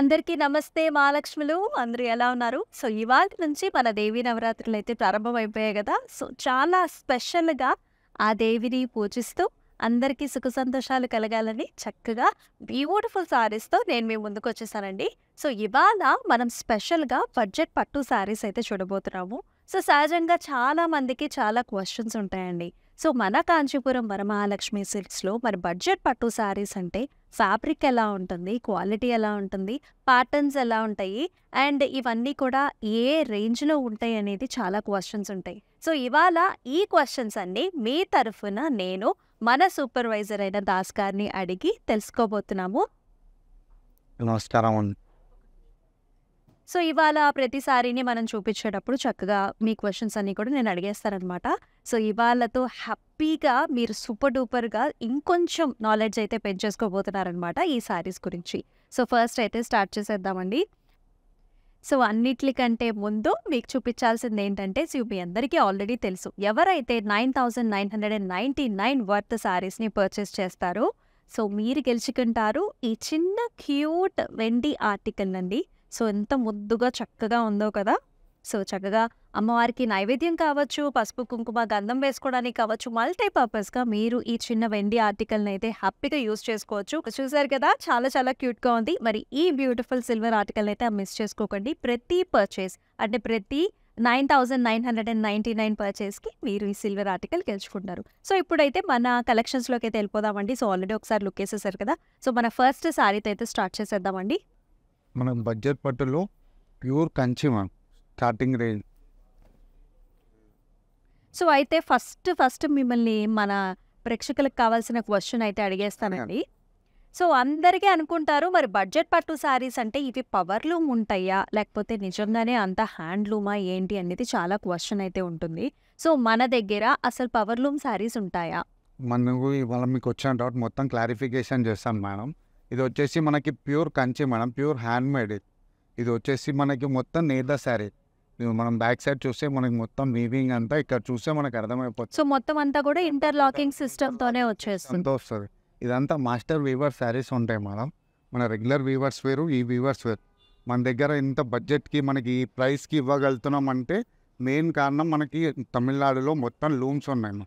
అందరికీ నమస్తే మహాలక్ష్ములు అందరూ ఎలా ఉన్నారు సో ఇవాళ నుంచి మన దేవీ నవరాత్రులు అయితే ప్రారంభమైపోయాయి కదా సో చాలా స్పెషల్గా ఆ దేవిని పూజిస్తూ అందరికీ సుఖ సంతోషాలు కలగాలని చక్కగా బ్యూటిఫుల్ శారీస్తో నేను మీ ముందుకు వచ్చేసానండి సో ఇవాళ మనం స్పెషల్గా బడ్జెట్ పట్టు శారీస్ అయితే చూడబోతున్నాము సో సహజంగా చాలా మందికి చాలా క్వశ్చన్స్ ఉంటాయండి సో మన కాంచీపురం వరమహాలక్ష్మి సిల్క్స్లో మరి బడ్జెట్ పట్టు శారీస్ అంటే ఫ్యాబ్రిక్ ఎలా ఉంటుంది క్వాలిటీ ఎలా ఉంటుంది ప్యాటర్న్స్ ఎలా ఉంటాయి అండ్ ఇవన్నీ కూడా ఏ రేంజ్లో ఉంటాయి అనేది చాలా క్వశ్చన్స్ ఉంటాయి సో ఇవాళ ఈ క్వశ్చన్స్ అన్నీ మీ తరఫున నేను మన సూపర్వైజర్ అయిన దాస్ గారిని అడిగి తెలుసుకోబోతున్నాము నమస్కారం సో ఇవాళ ప్రతిసారిని మనం చూపించేటప్పుడు చక్కగా మీ క్వశ్చన్స్ అన్నీ కూడా నేను అడిగేస్తానమాట సో ఇవాళతో హ్యాపీగా మీరు సూపర్ డూపర్గా ఇంకొంచెం నాలెడ్జ్ అయితే పెంచేసుకోబోతున్నారనమాట ఈ సారీస్ గురించి సో ఫస్ట్ అయితే స్టార్ట్ చేసేద్దామండి సో అన్నిటికంటే ముందు మీకు చూపించాల్సింది ఏంటంటే మీ అందరికీ ఆల్రెడీ తెలుసు ఎవరైతే nine thousand nine hundred and ninety nine worth సారీస్ని పర్చేస్ చేస్తారో సో మీరు గెలుచుకుంటారు ఈ చిన్న క్యూట్ వెండి ఆర్టికల్ అండి సో ఎంత ముద్దుగా చక్కగా ఉందో కదా సో చక్కగా అమ్మవారికి నైవేద్యం కావచ్చు పసుపు కుంకుమ గంధం వేసుకోవడానికి కావచ్చు మల్టీ గా మీరు ఈ చిన్న వెండి ఆర్టికల్ని అయితే హ్యాపీగా యూస్ చేసుకోవచ్చు చూసారు కదా చాలా చాలా క్యూట్గా ఉంది మరి ఈ బ్యూటిఫుల్ సిల్వర్ ఆర్టికల్ అయితే మిస్ చేసుకోకండి ప్రతి పర్చేస్ అంటే ప్రతి nine thousand nine hundred and ninety nine పర్చేస్కి మీరు ఈ సిల్వర్ ఆర్టికల్ గెలుచుకుంటారు సో ఇప్పుడైతే మన కలెక్షన్స్లోకి అయితే వెళ్ళిపోదామండి సో ఆల్రెడీ ఒకసారి లుక్ వేసేసారు కదా సో మన ఫస్ట్ శారీతో అయితే స్టార్ట్ చేసేద్దామండి మనం బడ్జెట్ పట్టులో ప్యూర్ కంచి మా స్టార్టింగ్ రేంజ్ సో అయితే ఫస్ట్ ఫస్ట్ మిమ్మల్ని మన ప్రేక్షకులకు కావాల్సిన క్వశ్చన్ అయితే అడిగేస్తానండి సో అందరికీ అనుకుంటారు మరి బడ్జెట్ పట్టు శారీస్ అంటే ఇవి పవర్లూమ్ ఉంటాయా లేకపోతే నిజంగానే అంత హ్యాండ్లూమా ఏంటి అనేది చాలా క్వశ్చన్ అయితే ఉంటుంది సో మన దగ్గర అసలు పవర్లూమ్ శారీస్ ఉంటాయా మనకు ఇవాళ మీకు వచ్చిన డౌట్ మొత్తం క్లారిఫికేషన్ చేస్తాం మేడం ఇది వచ్చేసి మనకి pure Kanchi madam pure handmade ఇది వచ్చేసి మనకి మొత్తం నేత శారీ మనం బ్యాక్ సైడ్ చూస్తే మనకి మొత్తం వీవింగ్ అంతా ఇక్కడ చూస్తే మనకు అర్థమైపోతుంది సో మొత్తం అంతా కూడా ఇంటర్లాకింగ్ సిస్టమ్ తోనే వచ్చేస్తుంది వస్తుంది ఇదంతా మాస్టర్ వీవర్ శారీస్ ఉంటాయి మేడం మన రెగ్యులర్ వీవర్స్ వేరు ఈ వీవర్స్ వేరు మన దగ్గర ఇంత బడ్జెట్కి మనకి ఈ ప్రైస్కి ఇవ్వగలుగుతున్నాం అంటే మెయిన్ కారణం మనకి తమిళనాడులో మొత్తం లూమ్స్ ఉన్నాయి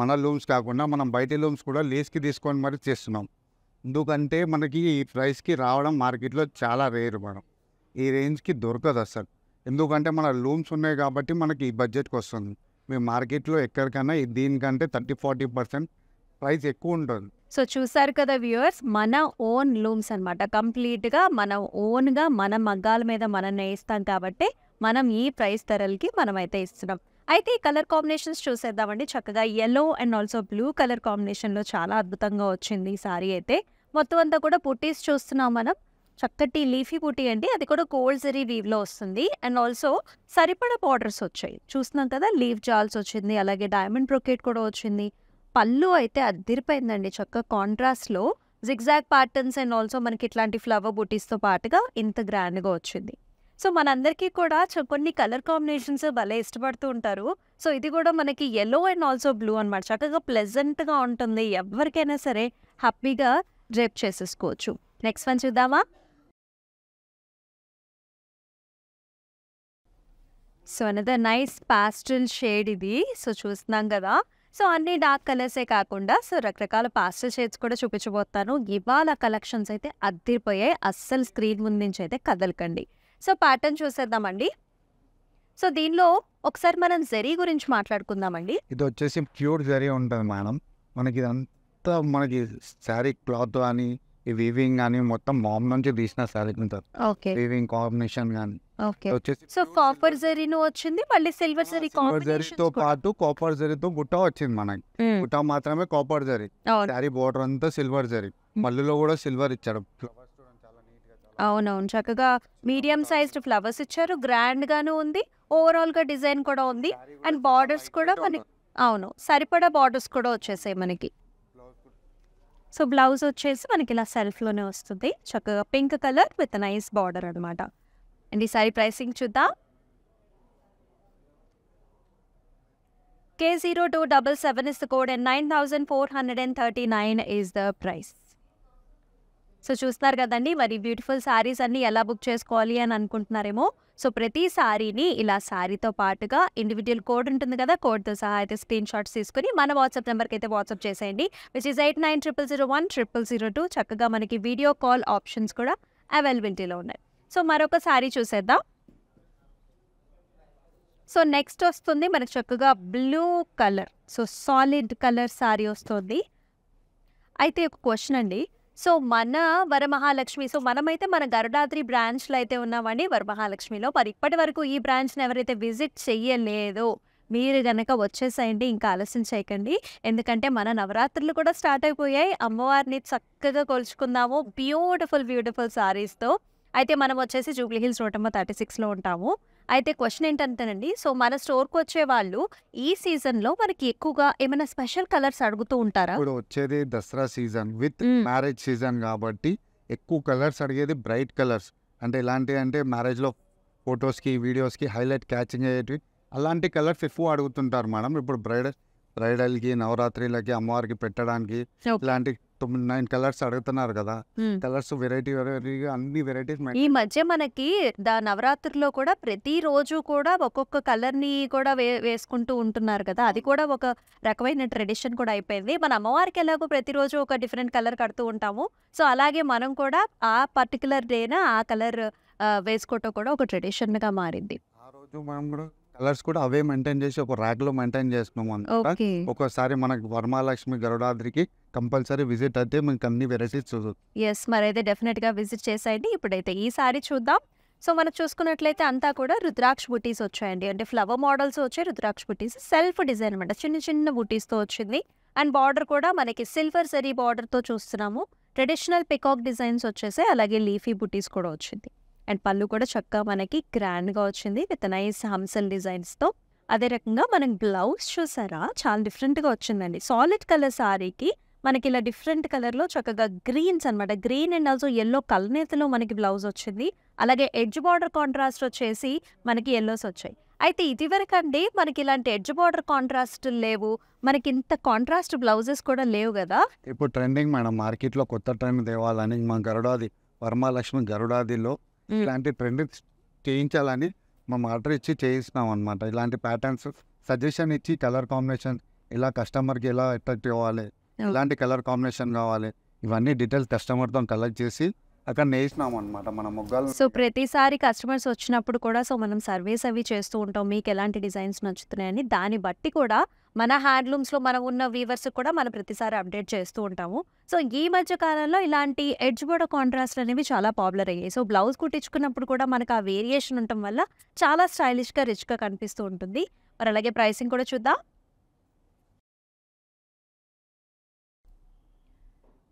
మన లూమ్స్ కాకుండా మనం బయట లూమ్స్ కూడా లీజ్కి తీసుకొని మరి చేస్తున్నాం ఎందుకంటే మనకి ఈ ప్రైస్కి రావడం మార్కెట్లో చాలా రేర్ మనం ఈ రేంజ్కి దొరకదు అసలు ఎందుకంటే మన లూమ్స్ ఉన్నాయి కాబట్టి మనకి ఈ బడ్జెట్కి వస్తుంది మీ మార్కెట్లో ఎక్కడికైనా దీనికంటే థర్టీ ఫార్టీ పర్సెంట్ ప్రైస్ ఎక్కువ ఉంటుంది సో చూసారు కదా వ్యూవర్స్ మన ఓన్ లూమ్స్ అనమాట కంప్లీట్గా మన ఓన్గా మన మగ్గాల మీద మనం నేయిస్తాం కాబట్టి మనం ఈ ప్రైస్ ధరలకి మనం అయితే ఇస్తున్నాం అయితే ఈ కలర్ కాంబినేషన్స్ చూసేద్దామండి చక్కగా yellow and also blue colour కాంబినేషన్లో చాలా అద్భుతంగా వచ్చింది ఈ సారీ అయితే మొత్తం అంతా కూడా పుట్టీస్ చూస్తున్నాం మనం చక్కటి లీఫీ పుట్టీ అండి అది కూడా కోల్డ్ జరీ వీవ్లో వస్తుంది అండ్ ఆల్సో సరిపడా బార్డర్స్ వచ్చాయి చూస్తున్నాం కదా లీవ్ జాల్స్ వచ్చింది అలాగే డైమండ్ బ్రొకెట్ కూడా వచ్చింది పళ్ళు అయితే అద్దరిపోయిందండి చక్క కాంట్రాస్ట్లో జిగ్జాగ్ ప్యాటర్న్స్ అండ్ ఆల్సో మనకి ఇట్లాంటి ఫ్లవర్ బుటీస్తో పాటుగా ఇంత గ్రాండ్గా వచ్చింది సో మనందరికీ కూడా కొన్ని కలర్ కాంబినేషన్స్ భలే ఇష్టపడుతూ ఉంటారు సో ఇది కూడా మనకి ఎల్లో అండ్ ఆల్సో బ్లూ అనమాట చక్కగా ప్లెజెంట్గా ఉంటుంది ఎవరికైనా సరే హ్యాపీగా రేపు చేసేసుకోవచ్చు నెక్స్ట్ వన్ చూద్దామా so another nice pastel shade ఇది సో చూస్తున్నాం కదా సో అన్ని డార్క్ కలర్సే కాకుండా సో రకరకాల పాస్టల్ షేడ్స్ కూడా చూపించబోతాను ఇవాళ కలెక్షన్స్ అయితే అద్దిరిపోయాయి అస్సలు స్క్రీన్ ముందు నుంచి అయితే కదలకండి సో ప్యాటర్న్ చూసేద్దామండి సో దీనిలో ఒకసారి మనం జరీ గురించి మాట్లాడుకుందామండి ఇది వచ్చేసి ప్యూర్ జరీ ఉంటుంది మేడం మనకి మొత్తం మనకి శారీ క్లాత్ కానీ ఈ వీవింగ్ కానీ మొత్తం మామ్ నుంచి తీసిన శారీ ఉంటుంది ఓకే వీవింగ్ కాంబినేషన్ కానీ ఓకే వచ్చేసి సో కాపర్ జరీను వచ్చింది మళ్ళీ సిల్వర్ జరీ కాపర్ జరీతో పాటు కాపర్ జరీతో గుట్ట వచ్చింది మనకి బుట్ట మాత్రమే కాపర్ జరీ శారీ బోర్డర్ అంతా సిల్వర్ జరీ మళ్ళీలో కూడా సిల్వర్ ఇచ్చారు అవునవును చక్కగా మీడియం సైజ్డ్ ఫ్లవర్స్ ఇచ్చారు గ్రాండ్ గాను ఉంది ఓవరాల్ గా డిజైన్ కూడా ఉంది అండ్ బార్డర్స్ కూడా మనకి అవును సరిపడా బార్డర్స్ కూడా వచ్చేసాయి మనకి సో బ్లౌజ్ వచ్చేసి మనకి ఇలా సెల్ఫ్లోనే వస్తుంది చక్కగా pink colour with nice border అనమాట అండ్ ఈ సారీ ప్రైసింగ్ చూద్దాం K zero two double seven is the code and nine thousand four hundred and thirty nine is the price so చూస్తున్నారు కదండి మరి బ్యూటిఫుల్ శారీస్ అన్నీ ఎలా బుక్ చేసుకోవాలి అని అనుకుంటున్నారేమో సో ప్రతి శారీని ఇలా శారీతో పాటుగా ఇండివిజువల్ కోడ్ ఉంటుంది కదా కోడ్తో సహా అయితే స్క్రీన్ షాట్స్ తీసుకుని మన వాట్సాప్ నెంబర్కి అయితే వాట్సాప్ చేసేయండి which is eight nine triple zero one triple zero two చక్కగా మనకి వీడియో కాల్ ఆప్షన్స్ కూడా అవైలబిలిటీలో ఉన్నాయి సో మరొక శారీ చూసేద్దాం సో నెక్స్ట్ వస్తుంది మనకు చక్కగా blue colour so solid colour sari వస్తుంది అయితే ఒక క్వశ్చన్ అండి సో మన వరమహాలక్ష్మి సో మనమైతే మన గరుడాద్రి బ్రాంచ్లో అయితే ఉన్నామండి వరమహాలక్ష్మిలో మరి ఇప్పటి వరకు ఈ బ్రాంచ్ని ఎవరైతే విజిట్ చెయ్యలేదో మీరు గనక వచ్చేసేయండి ఇంకా ఆలస్యం చేయకండి ఎందుకంటే మన నవరాత్రులు కూడా స్టార్ట్ అయిపోయాయి అమ్మవారిని చక్కగా కొలుచుకుందాము బ్యూటిఫుల్ బ్యూటిఫుల్ శారీస్తో అయితే మనం వచ్చేసి జూబ్లీ హిల్స్ థర్టీ సిక్స్లో ఉంటాము అయితే క్వశ్చన్ ఏంటంటేనండి సో మన స్టోర్కి వచ్చే వాళ్ళు ఈ సీజన్లో మనకి ఎక్కువగా ఏమైనా స్పెషల్ కలర్స్ అడుగుతూ ఉంటారా ఇప్పుడు వచ్చేది Dasara season with marriage season కాబట్టి ఎక్కువ కలర్స్ అడిగేది బ్రైట్ కలర్స్ అంటే ఇలాంటి అంటే మ్యారేజ్లో వీడియోస్ వీడియోస్కి హైలైట్ క్యాచింగ్ అయ్యేటివి అలాంటి కలర్స్ ఎక్కువ అడుగుతుంటారు మేడం ఇప్పుడు బ్రైడల్ కి నవరాత్రిలకి అమ్మవారికి పెట్టడానికి ఇలాంటి తొమ్మిది నైన్ కలర్స్ అడుగుతున్నారు కదా కలర్స్ వెరైటీ వెరైటీగా అన్ని వెరైటీస్ ఈ మధ్య మనకి దా నవరాత్రిలో కూడా ప్రతి రోజు కూడా ఒక్కొక్క కలర్ ని కూడా వేసుకుంటూ ఉంటున్నారు కదా అది కూడా ఒక రకమైన ట్రెడిషన్ కూడా అయిపోయింది మన అమ్మవారికి ఎలాగో ప్రతిరోజు ఒక డిఫరెంట్ కలర్ కడుతూ ఉంటాము సో అలాగే మనం కూడా ఆ పర్టికులర్ డేన ఆ కలర్ వేసుకోవటం కూడా ఒక ట్రెడిషన్ గా మారింది ఆ రోజు మనం కూడా కలర్స్ కూడా అవే మెయింటైన్ చేసి ఒక ర్యాక్ లో మెయింటైన్ చేస్తున్నాం అనమాట ఒకసారి మనకి వర్మాలక్ష్మి గరుడాద్రికి కంపల్సరీ విజిట్ అయితే మనకి అన్ని వెరైటీస్ చూడొచ్చు ఎస్ మరైతే డెఫినెట్ గా విజిట్ చేసేయండి ఇప్పుడైతే ఈసారి చూద్దాం సో మనం చూసుకున్నట్లయితే అంతా కూడా రుద్రాక్ష బుటీస్ వచ్చాయండి అంటే ఫ్లవర్ మోడల్స్ వచ్చే రుద్రాక్ష బుటీస్ సెల్ఫ్ డిజైన్ అనమాట చిన్న చిన్న బుటీస్ తో వచ్చింది అండ్ బార్డర్ కూడా మనకి సిల్వర్ సరీ బార్డర్తో చూస్తున్నాము ట్రెడిషనల్ పికాక్ డిజైన్స్ వచ్చేసాయి అలాగే లీఫీ బుటీస్ కూడా వచ్చింది అండ్ పళ్ళు కూడా చక్కగా మనకి గ్రాండ్గా వచ్చింది విత్ నైస్ హంసల్ డిజైన్స్తో అదే రకంగా మనం బ్లౌజ్ చూసారా చాలా డిఫరెంట్గా వచ్చిందండి సాలిడ్ కలర్ శారీకి మనకి ఇలా డిఫరెంట్ కలర్లో చక్కగా గ్రీన్స్ అనమాట గ్రీన్ అండ్ ఆల్సో ఎల్లో కలనేతలో మనకి బ్లౌజ్ వచ్చింది అలాగే ఎడ్జ్ బార్డర్ కాంట్రాస్ట్ వచ్చేసి మనకి ఎల్లోస్ వచ్చాయి అయితే ఇదివరకండి మనకి ఇలాంటి ఎడ్జ్ బార్డర్ కాంట్రాస్ట్ లేవు మనకి ఇంత కాంట్రాస్ట్ బ్లౌజెస్ కూడా లేవు కదా ఇప్పుడు ట్రెండింగ్ మేడం మార్కెట్లో కొత్త ట్రెండ్ తేవాలని మా గరుడాది వర్మాలక్ష్మి గరుడాదిలో ఇలాంటి ట్రెండ్ చేయించాలని మనం ఆర్డర్ ఇచ్చి చేయిస్తున్నాం అనమాట ఇలాంటి ప్యాటర్న్స్ సజెషన్ ఇచ్చి కలర్ కాంబినేషన్ ఇలా కస్టమర్కి ఎలా అట్రాక్ట్ అవ్వాలి ఇలాంటి కలర్ కాంబినేషన్ కావాలి ఇవన్నీ డీటెయిల్స్ కస్టమర్తో కలెక్ట్ చేసి అక్కడ నేసినాం అనమాట మన మొగ్గాలు సో ప్రతిసారి కస్టమర్స్ వచ్చినప్పుడు కూడా సో మనం సర్వేస్ అవి చేస్తూ ఉంటాం మీకు ఎలాంటి డిజైన్స్ నచ్చుతున్నాయని దాన్ని బట్టి కూడా మన హ్యాండ్లూమ్స్లో మనం ఉన్న వీవర్స్ కూడా మనం ప్రతిసారి అప్డేట్ చేస్తూ ఉంటాము సో ఈ మధ్య కాలంలో ఇలాంటి ఎడ్జ్ బోర్డర్ కాంట్రాస్ట్ అనేవి చాలా పాపులర్ అయ్యాయి సో బ్లౌజ్ కుట్టించుకున్నప్పుడు కూడా మనకు ఆ వేరియేషన్ ఉండటం వల్ల చాలా స్టైలిష్గా రిచ్గా కనిపిస్తూ ఉంటుంది మరి అలాగే ప్రైసింగ్ కూడా చూద్దాం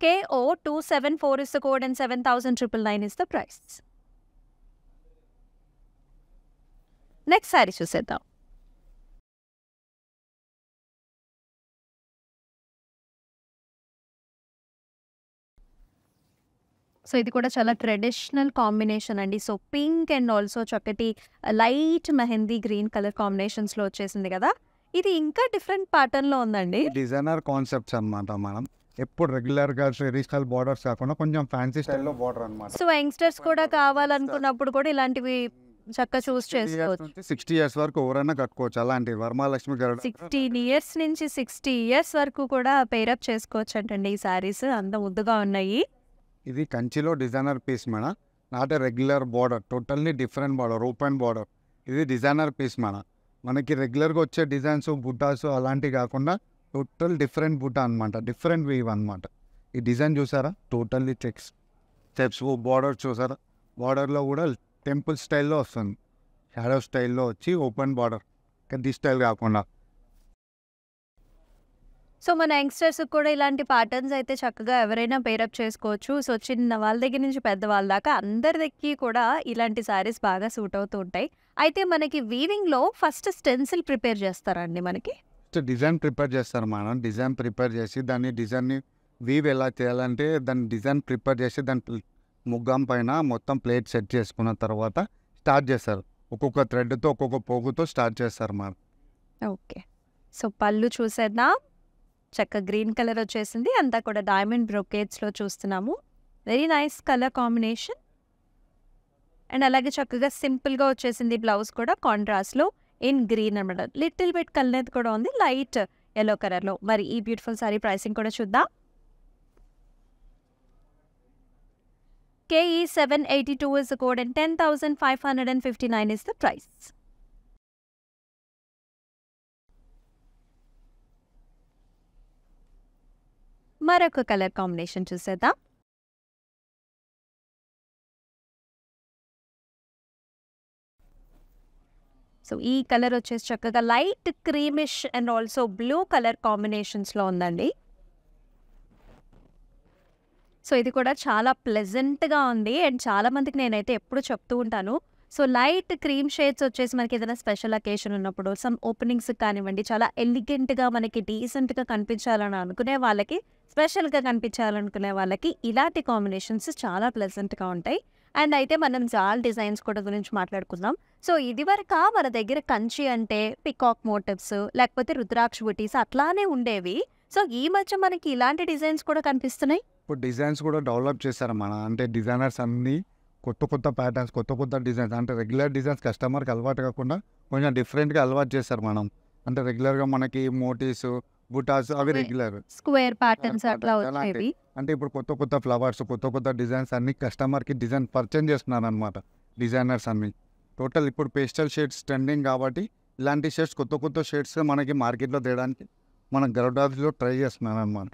KO two seven four is the code and seven thousand triple nine is the price next sari చూసేద్దాం సో ఇది కూడా చాలా ట్రెడిషనల్ కాంబినేషన్ అండి సో పింక్ అండ్ ఆల్సో చక్కటి light uh, mehndi green colour కాంబినేషన్స్లో వచ్చేసింది కదా ఇది ఇంకా డిఫరెంట్ లో ఉందండి డిజైనర్ కాన్సెప్ట్స్ అనమాట మనం ఎప్పుడు రెగ్యులర్ గా ట్రెడిషనల్ బోర్డర్స్ కాకుండా కొంచెం ఫ్యాన్సీ లో బోర్డర్ అనమాట సో యంగ్స్టర్స్ కూడా కావాలనుకున్నప్పుడు కూడా ఇలాంటివి చక్కగా చూస్ చేసుకోవచ్చు సిక్స్టీ ఇయర్స్ వరకు ఎవరైనా కట్టుకోవచ్చు అలాంటి వర్మాలక్ష్మి గారు సిక్స్టీన్ ఇయర్స్ నుంచి సిక్స్టీ ఇయర్స్ వరకు కూడా పేరప్ చేసుకోవచ్చు అంటండి ఈ శారీస్ అంత ముద్దుగా ఉన్నాయి ఇది కంచిలో designer piece madam not a regular border totally different border open border ఇది డిజైనర్ పీస్ మేడం మనకి రెగ్యులర్గా వచ్చే డిజైన్స్ బుటాస్ అలాంటివి కాకుండా టోటల్ డిఫరెంట్ బుటా అనమాట డిఫరెంట్ వేవ్ అనమాట ఈ డిజైన్ చూసారా టోటల్లీ చెక్స్ స్టెప్స్ బార్డర్ చూసారా బార్డర్లో కూడా టెంపుల్ స్టైల్లో వస్తుంది షాడో స్టైల్లో వచ్చి ఓపెన్ బార్డర్ దిస్ స్టైల్ కాకుండా సో మన యంగ్స్టర్స్ కూడా ఇలాంటి ప్యాటర్న్స్ అయితే చక్కగా ఎవరైనా పేరప్ చేసుకోవచ్చు సో చిన్న వాళ్ళ దగ్గర నుంచి పెద్ద వాళ్ళ దాకా అందరికీ కూడా ఇలాంటి శారీస్ బాగా సూట్ అవుతూ ఉంటాయి అయితే మనకి వీవింగ్లో ఫస్ట్ స్టెన్సిల్ ప్రిపేర్ చేస్తారండి మనకి డిజైన్ ప్రిపేర్ చేస్తారు మనం డిజైన్ ప్రిపేర్ చేసి దాన్ని డిజైన్ వీవ్ ఎలా చేయాలంటే దాని డిజైన్ ప్రిపేర్ చేసి దాని ముగ్గం పైన మొత్తం ప్లేట్ సెట్ చేసుకున్న తర్వాత స్టార్ట్ చేస్తారు ఒక్కొక్క థ్రెడ్తో ఒక్కొక్క పోగుతో స్టార్ట్ చేస్తారు మనం ఓకే సో పళ్ళు చూసేద్దాం చక్క గ్రీన్ కలర్ వచ్చేసింది అంతా కూడా డైమండ్ లో చూస్తున్నాము very nice colour combination and అలాగే చక్కగా సింపుల్గా వచ్చేసింది బ్లౌజ్ కూడా కాంట్రాస్ట్లో ఇన్ గ్రీన్ అనమాట లిటిల్ బిట్ కలర్ కూడా ఉంది లైట్ ఎల్లో కలర్లో మరి ఈ బ్యూటిఫుల్ సారీ ప్రైసింగ్ కూడా చూద్దాం KE seven eighty two is code and ten thousand five hundred and fifty nine is the price మరొక కలర్ కాంబినేషన్ చూసేద్దాం సో ఈ కలర్ వచ్చేసి చక్కగా light creamish and also blue colour కాంబినేషన్స్లో ఉందండి సో ఇది కూడా చాలా ప్లెజెంట్గా ఉంది అండ్ చాలామందికి నేనైతే ఎప్పుడు చెప్తూ ఉంటాను సో లైట్ క్రీమ్ షేడ్స్ వచ్చేసి మనకి ఏదైనా స్పెషల్ అకేషన్ ఉన్నప్పుడు సమ్ ఓపెనింగ్స్ కానివ్వండి చాలా ఎలిగెంట్గా మనకి డీసెంట్గా కనిపించాలని అనుకునే వాళ్ళకి స్పెషల్గా కనిపించాలనుకునే వాళ్ళకి ఇలాంటి కాంబినేషన్స్ చాలా ప్లెజెంట్గా ఉంటాయి అండ్ అయితే మనం జాల్ డిజైన్స్ కూడా గురించి మాట్లాడుకుందాం సో వరకు మన దగ్గర కంచి అంటే పికాక్ మోటివ్స్ లేకపోతే రుద్రాక్ష బుటీస్ అట్లానే ఉండేవి సో ఈ మధ్య మనకి ఇలాంటి డిజైన్స్ కూడా కనిపిస్తున్నాయి ఇప్పుడు డిజైన్స్ కూడా డెవలప్ చేశారు మన అంటే డిజైనర్స్ అన్నీ కొత్త కొత్త ప్యాటర్న్స్ కొత్త కొత్త డిజైన్స్ అంటే రెగ్యులర్ డిజైన్స్ కస్టమర్కి అలవాటు కాకుండా కొంచెం డిఫరెంట్గా అలవాటు చేశారు మనం అంటే రెగ్యులర్గా మనకి మోటీస్ బుటాస్ అవి రెగ్యులర్ స్క్వేర్ ప్యాటర్న్స్ అట్లా వచ్చేవి అంటే ఇప్పుడు కొత్త కొత్త ఫ్లవర్స్ కొత్త కొత్త డిజైన్స్ అన్ని కస్టమర్ కి డిజైన్ పర్చేజ్ చేస్తున్నారు అనమాట డిజైనర్స్ అన్ని టోటల్ ఇప్పుడు పేస్టల్ షేడ్స్ ట్రెండింగ్ కాబట్టి ఇలాంటి షేడ్స్ కొత్త కొత్త షేడ్స్ మనకి మార్కెట్లో తేయడానికి మనం లో ట్రై చేస్తున్నాను అనమాట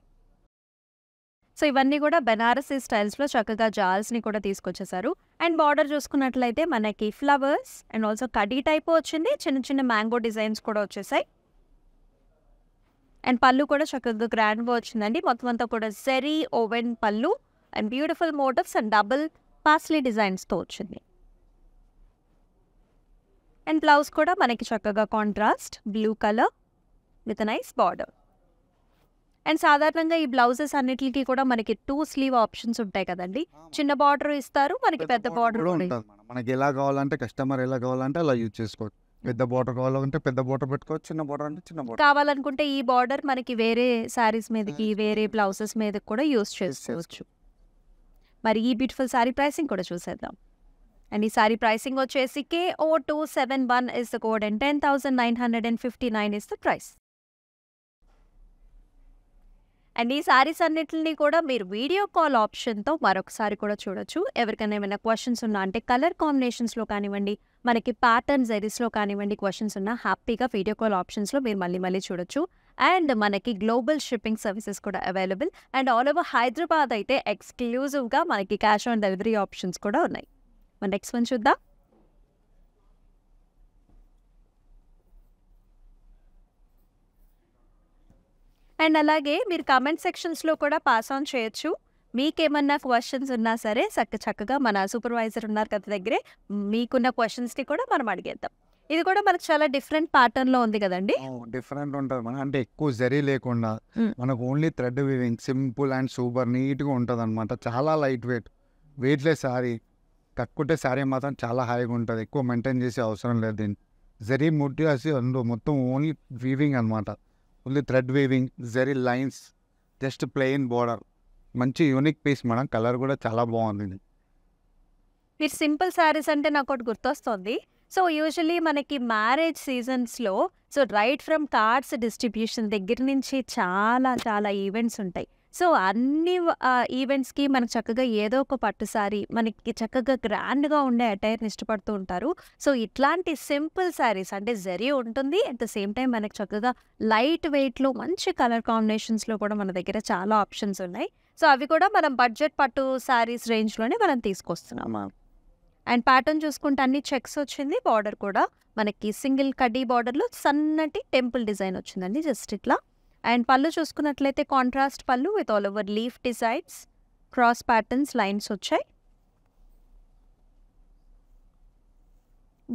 సో ఇవన్నీ కూడా బెనారసీ లో చక్కగా ని కూడా తీసుకొచ్చేసారు అండ్ బార్డర్ చూసుకున్నట్లయితే మనకి ఫ్లవర్స్ అండ్ ఆల్సో కడీ టైప్ వచ్చింది చిన్న చిన్న మ్యాంగో డిజైన్స్ కూడా వచ్చేసాయి అండ్ పళ్ళు కూడా చక్కగా గ్రాండ్గా వచ్చిందండి మొత్తం అంతా కూడా సెరీ ఓవెన్ పళ్ళు and beautiful motifs and double paisley డిజైన్స్తో వచ్చింది అండ్ బ్లౌజ్ కూడా మనకి చక్కగా contrast blue colour with nice border and సాధారణంగా ఈ బ్లౌజెస్ అన్నిటికీ కూడా మనకి టూ స్లీవ్ ఆప్షన్స్ ఉంటాయి కదండి చిన్న బార్డర్ ఇస్తారు మనకి పెద్ద బార్డర్ మనకి ఎలా కావాలంటే కస్టమర్ ఎలా కావాలంటే అలా యూజ్ చేసుకోవచ్చు పెద్ద బోర్డర్ కావాలంటే పెద్ద బోర్డర్ పెట్టుకోవచ్చు చిన్న బోర్డర్ అంటే చిన్న బోర్డర్ కావాలనుకుంటే ఈ బార్డర్ మనకి వేరే శారీస్ మీదకి వేరే బ్లౌజెస్ మీద కూడా యూస్ చేసుకోవచ్చు మరి ఈ బ్యూటిఫుల్ సారీ ప్రైసింగ్ కూడా చూసేద్దాం అండ్ ఈ సారీ ప్రైసింగ్ వచ్చేసి K O two seven one is the code and ten thousand nine hundred and fifty nine is the price and ఈ సారీస్ అన్నిటిని కూడా మీరు వీడియో కాల్ ఆప్షన్తో మరొకసారి కూడా చూడొచ్చు ఎవరికైనా ఏమైనా క్వశ్చన్స్ ఉన్నా అంటే కలర్ కాంబినేషన్స్లో కానివ్వండి మనకి ప్యాటర్న్ జరీస్లో కానివ్వండి క్వశ్చన్స్ ఉన్నా హ్యాపీగా వీడియో కాల్ ఆప్షన్స్లో మీరు మళ్ళీ మళ్ళీ చూడొచ్చు అండ్ మనకి గ్లోబల్ షిప్పింగ్ సర్వీసెస్ కూడా available and all over Hyderabad అయితే ఎక్స్క్లూజివ్గా మనకి క్యాష్ ఆన్ డెలివరీ ఆప్షన్స్ కూడా ఉన్నాయి మన నెక్స్ట్ వన్ చూద్దాం అండ్ అలాగే మీరు కామెంట్ సెక్షన్స్లో కూడా పాస్ ఆన్ చేయొచ్చు మీకేమన్నా క్వశ్చన్స్ ఉన్నా సరే చక్క చక్కగా మన సూపర్వైజర్ ఉన్నారు కదా దగ్గరే మీకున్న క్వశ్చన్స్ని కూడా మనం అడిగేద్దాం ఇది కూడా మనకు చాలా డిఫరెంట్ ప్యాటర్న్ లో ఉంది కదండి డిఫరెంట్ ఉంటుంది మన అంటే ఎక్కువ జరీ లేకుండా మనకు only thread weaving simple and super neat గా ఉంటుంది అనమాట చాలా light weight weight less sari కక్కుంటే శారీ మాత్రం చాలా హాయిగా ఉంటుంది ఎక్కువ మెయింటైన్ చేసే అవసరం లేదు దీన్ని జరీ ముట్టి అసలు మొత్తం ఓన్లీ వీవింగ్ అనమాట ఉంది thread weaving zari lines just plain border మంచి యూనిక్ పీస్ మేడం కలర్ కూడా చాలా బాగుంది మీరు సింపుల్ శారీస్ అంటే నాకు ఒకటి గుర్తొస్తుంది సో యూజువలీ మనకి మ్యారేజ్ సీజన్స్లో so right from cards distribution దగ్గర నుంచి చాలా చాలా ఈవెంట్స్ ఉంటాయి సో అన్ని ఈవెంట్స్కి మనకు చక్కగా ఏదో ఒక పట్టుసారి మనకి చక్కగా గ్రాండ్గా ఉండే అటైర్ని ఇష్టపడుతూ ఉంటారు సో ఇట్లాంటి సింపుల్ శారీస్ అంటే జరి ఉంటుంది అట్ ద సేమ్ టైం మనకు చక్కగా లైట్ వెయిట్లో మంచి కలర్ కాంబినేషన్స్లో కూడా మన దగ్గర చాలా ఆప్షన్స్ ఉన్నాయి సో అవి కూడా మనం బడ్జెట్ పట్టు శారీస్ రేంజ్లోనే మనం తీసుకొస్తున్నాము అండ్ ప్యాటర్న్ చూసుకుంటే అన్ని చెక్స్ వచ్చింది బార్డర్ కూడా మనకి సింగిల్ కడ్డీ బార్డర్లో సన్నటి టెంపుల్ డిజైన్ వచ్చిందండి జస్ట్ ఇట్లా అండ్ పళ్ళు చూసుకున్నట్లయితే కాంట్రాస్ట్ పళ్ళు with all over leaf designs cross patterns lines వచ్చాయి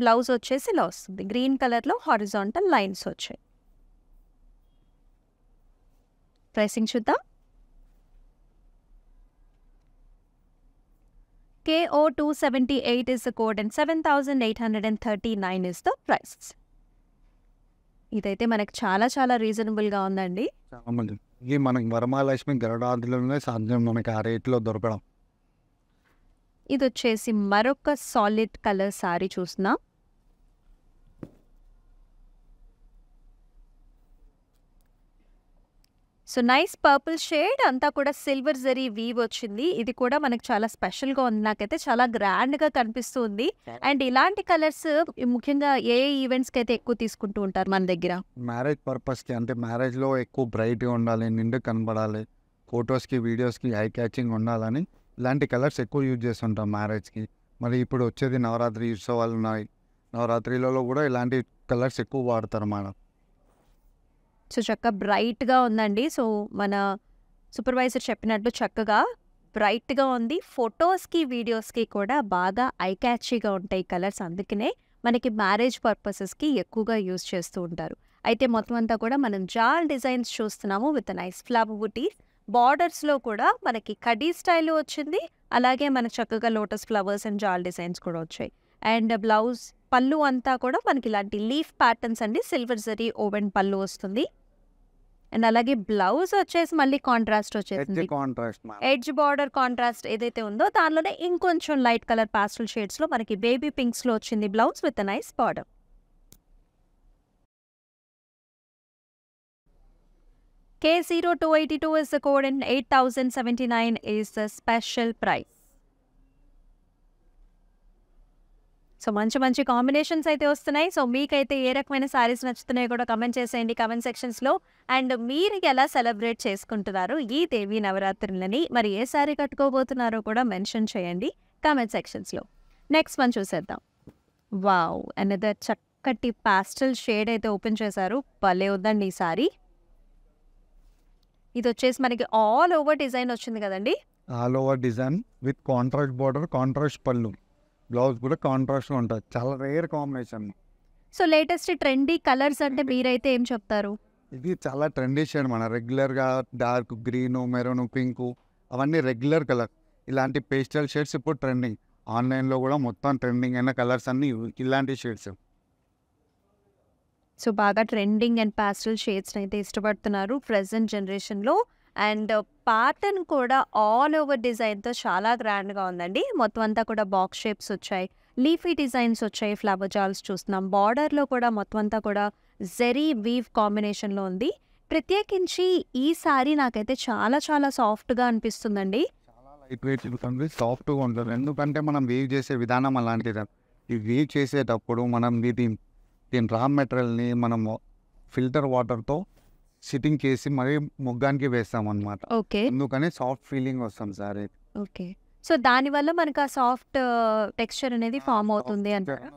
బ్లౌజ్ వచ్చేసి ఇలా వస్తుంది గ్రీన్ కలర్లో హారిజాంటల్ లైన్స్ వచ్చాయి ప్రైసింగ్ చూద్దాం KO278 is the code and 7839 is the price. ఇదైతే మనకు చాలా చాలా రీజనబుల్గా ఉందండి ఇది మనకి వరమహాలక్ష్మి గరుడాదిలోనే సాధ్యం మనకి ఆ రేట్లో దొరకడం ఇది వచ్చేసి మరొక సాలిడ్ కలర్ సారీ చూస్తున్నాం సో నైస్ పర్పుల్ షేడ్ అంతా కూడా సిల్వర్ జరీ వీ వచ్చింది ఇది కూడా మనకు చాలా స్పెషల్గా ఉంది నాకైతే చాలా గ్రాండ్గా కనిపిస్తుంది అండ్ ఇలాంటి కలర్స్ ముఖ్యంగా ఏ ఈవెంట్స్కి అయితే ఎక్కువ తీసుకుంటూ ఉంటారు మన దగ్గర మ్యారేజ్ పర్పస్కి అంటే మ్యారేజ్లో ఎక్కువ గా ఉండాలి నిండు కనబడాలి వీడియోస్ వీడియోస్కి ఐ క్యాచింగ్ ఉండాలని ఇలాంటి కలర్స్ ఎక్కువ యూజ్ చేస్తుంటాం మ్యారేజ్కి మరి ఇప్పుడు వచ్చేది నవరాత్రి ఉత్సవాలు ఉన్నాయి నవరాత్రిలలో కూడా ఇలాంటి కలర్స్ ఎక్కువ వాడతారు మనం సో చక్క బ్రైట్గా ఉందండి సో మన సూపర్వైజర్ చెప్పినట్లు చక్కగా బ్రైట్గా ఉంది ఫొటోస్కి వీడియోస్కి కూడా బాగా ఐ క్యాచీగా ఉంటాయి కలర్స్ అందుకనే మనకి మ్యారేజ్ పర్పసెస్కి ఎక్కువగా యూజ్ చేస్తూ ఉంటారు అయితే మొత్తం అంతా కూడా మనం జాల్ డిజైన్స్ చూస్తున్నాము విత్ నైస్ ఫ్లవ్ బుటీస్ బార్డర్స్లో కూడా మనకి కడీ స్టైల్ వచ్చింది అలాగే మనకు చక్కగా లోటస్ ఫ్లవర్స్ అండ్ జాల్ డిజైన్స్ కూడా వచ్చాయి అండ్ బ్లౌజ్ పళ్ళు అంతా కూడా మనకి ఇలాంటి లీఫ్ ప్యాటర్న్స్ అండి సిల్వర్ జరీ ఓవెన్ పళ్ళు వస్తుంది అండ్ అలాగే బ్లౌజ్ వచ్చేసి మళ్ళీ కాంట్రాస్ట్ వచ్చేసింది ఎడ్జ్ బార్డర్ కాంట్రాస్ట్ ఏదైతే ఉందో దానిలోనే ఇంకొంచెం లైట్ కలర్ పాస్టల్ షేడ్స్ లో మనకి బేబీ పింక్స్ లో వచ్చింది blouse with nice border code is eight thousand seventy nine is the special price so మంచి మంచి కాంబినేషన్స్ అయితే వస్తున్నాయి సో మీకైతే ఏ రకమైన శారీస్ నచ్చుతున్నాయో కూడా కమెంట్ చేసేయండి కమెంట్ సెక్షన్స్లో అండ్ మీరు ఎలా సెలబ్రేట్ చేసుకుంటున్నారు ఈ దేవి నవరాత్రులని మరి ఏ శారీ కట్టుకోబోతున్నారో కూడా మెన్షన్ చేయండి కామెంట్ సెక్షన్స్లో నెక్స్ట్ మనం చూసేద్దాం వావ్ అనేద చక్కటి పాస్టల్ షేడ్ అయితే ఓపెన్ చేశారు భలే ఉందండి ఈ సారీ ఇది వచ్చేసి మనకి ఆల్ ఓవర్ డిజైన్ వచ్చింది కదండి all over design with contrast border contrast పళ్ళు బ్లౌజ్ కూడా కాంట్రాస్ట్లో ఉంటుంది చాలా rare combination so latest trendy colours అంటే మీరైతే ఏం చెప్తారు ఇది చాలా ట్రెండీ షేడ్ మన రెగ్యులర్గా డార్క్ గ్రీను మెరూన్ పింక్ అవన్నీ రెగ్యులర్ కలర్ ఇలాంటి పేస్టల్ షేడ్స్ ఇప్పుడు ట్రెండింగ్ ఆన్లైన్లో కూడా మొత్తం ట్రెండింగ్ అయిన కలర్స్ అన్నీ ఇలాంటి షేడ్స్ సో బాగా ట్రెండింగ్ అండ్ పాస్టల్ షేడ్స్ అయితే ఇష్టపడుతున్నారు ప్రజెంట్ జనరేషన్లో అండ్ ప్యాటర్న్ కూడా ఆల్ ఓవర్ డిజైన్తో చాలా గ్రాండ్గా ఉందండి మొత్తం అంతా కూడా బాక్స్ షేప్స్ వచ్చాయి లీఫీ డిజైన్స్ వచ్చాయి ఫ్లవర్ జాల్స్ చూస్తున్నాం బార్డర్లో కూడా మొత్తం అంతా కూడా జెరీ వీవ్ కాంబినేషన్లో ఉంది ప్రత్యేకించి ఈ సారీ నాకైతే చాలా చాలా సాఫ్ట్గా అనిపిస్తుందండి సాఫ్ట్గా ఉంటుంది ఎందుకంటే మనం వేవ్ చేసే విధానం అలాంటిది ఈ వేవ్ చేసేటప్పుడు మనం దీని దీని రా మెటీరియల్ని మనము ఫిల్టర్ వాటర్తో సిట్టింగ్ చేసి మరీ మొగ్గానికి వేస్తాం అనమాట ఓకే అందుకనే సాఫ్ట్ ఫీలింగ్ వస్తుంది సార్ ఓకే సో దానివల్ల మనకు ఆ సాఫ్ట్ టెక్స్చర్ అనేది ఫామ్ అవుతుంది అంటారా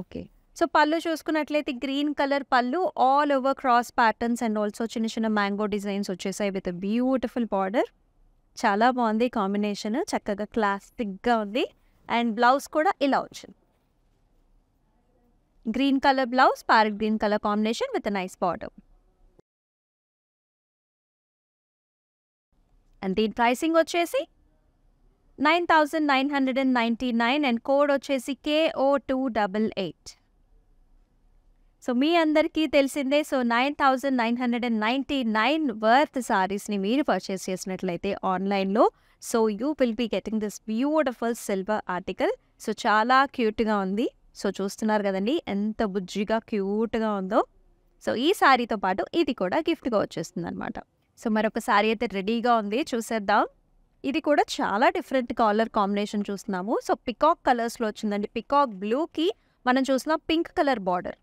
ఓకే సో పళ్ళు చూసుకున్నట్లయితే గ్రీన్ కలర్ పళ్ళు all over cross patterns and also చిన్న చిన్న మ్యాంగో డిజైన్స్ వచ్చేసాయి విత్ బ్యూటిఫుల్ బార్డర్ చాలా బాగుంది కాంబినేషన్ చక్కగా క్లాసిక్గా ఉంది అండ్ బ్లౌజ్ కూడా ఇలా వచ్చింది green colour blouse dark green colour combination with nice border and దీని ప్రైసింగ్ వచ్చేసి nine thousand nine hundred and ninety nine and code వచ్చేసి K O two double eight so మీ అందరికీ తెలిసిందే so nine thousand nine hundred and ninety nine worth సారీస్ని మీరు purchase చేసినట్లయితే ఆన్లైన్లో so you will be getting this beautiful silver article so చాలా క్యూట్గా ఉంది సో చూస్తున్నారు కదండి ఎంత బుజ్జిగా క్యూట్గా ఉందో సో ఈ సారీతో పాటు ఇది కూడా గిఫ్ట్గా వచ్చేస్తుంది అనమాట సో మరొకసారి శారీ అయితే రెడీగా ఉంది చూసేద్దాం ఇది కూడా చాలా డిఫరెంట్ కలర్ కాంబినేషన్ చూస్తున్నాము సో పికాక్ కలర్స్లో వచ్చిందండి పికాక్ బ్లూకి మనం చూసిన పింక్ కలర్ బార్డర్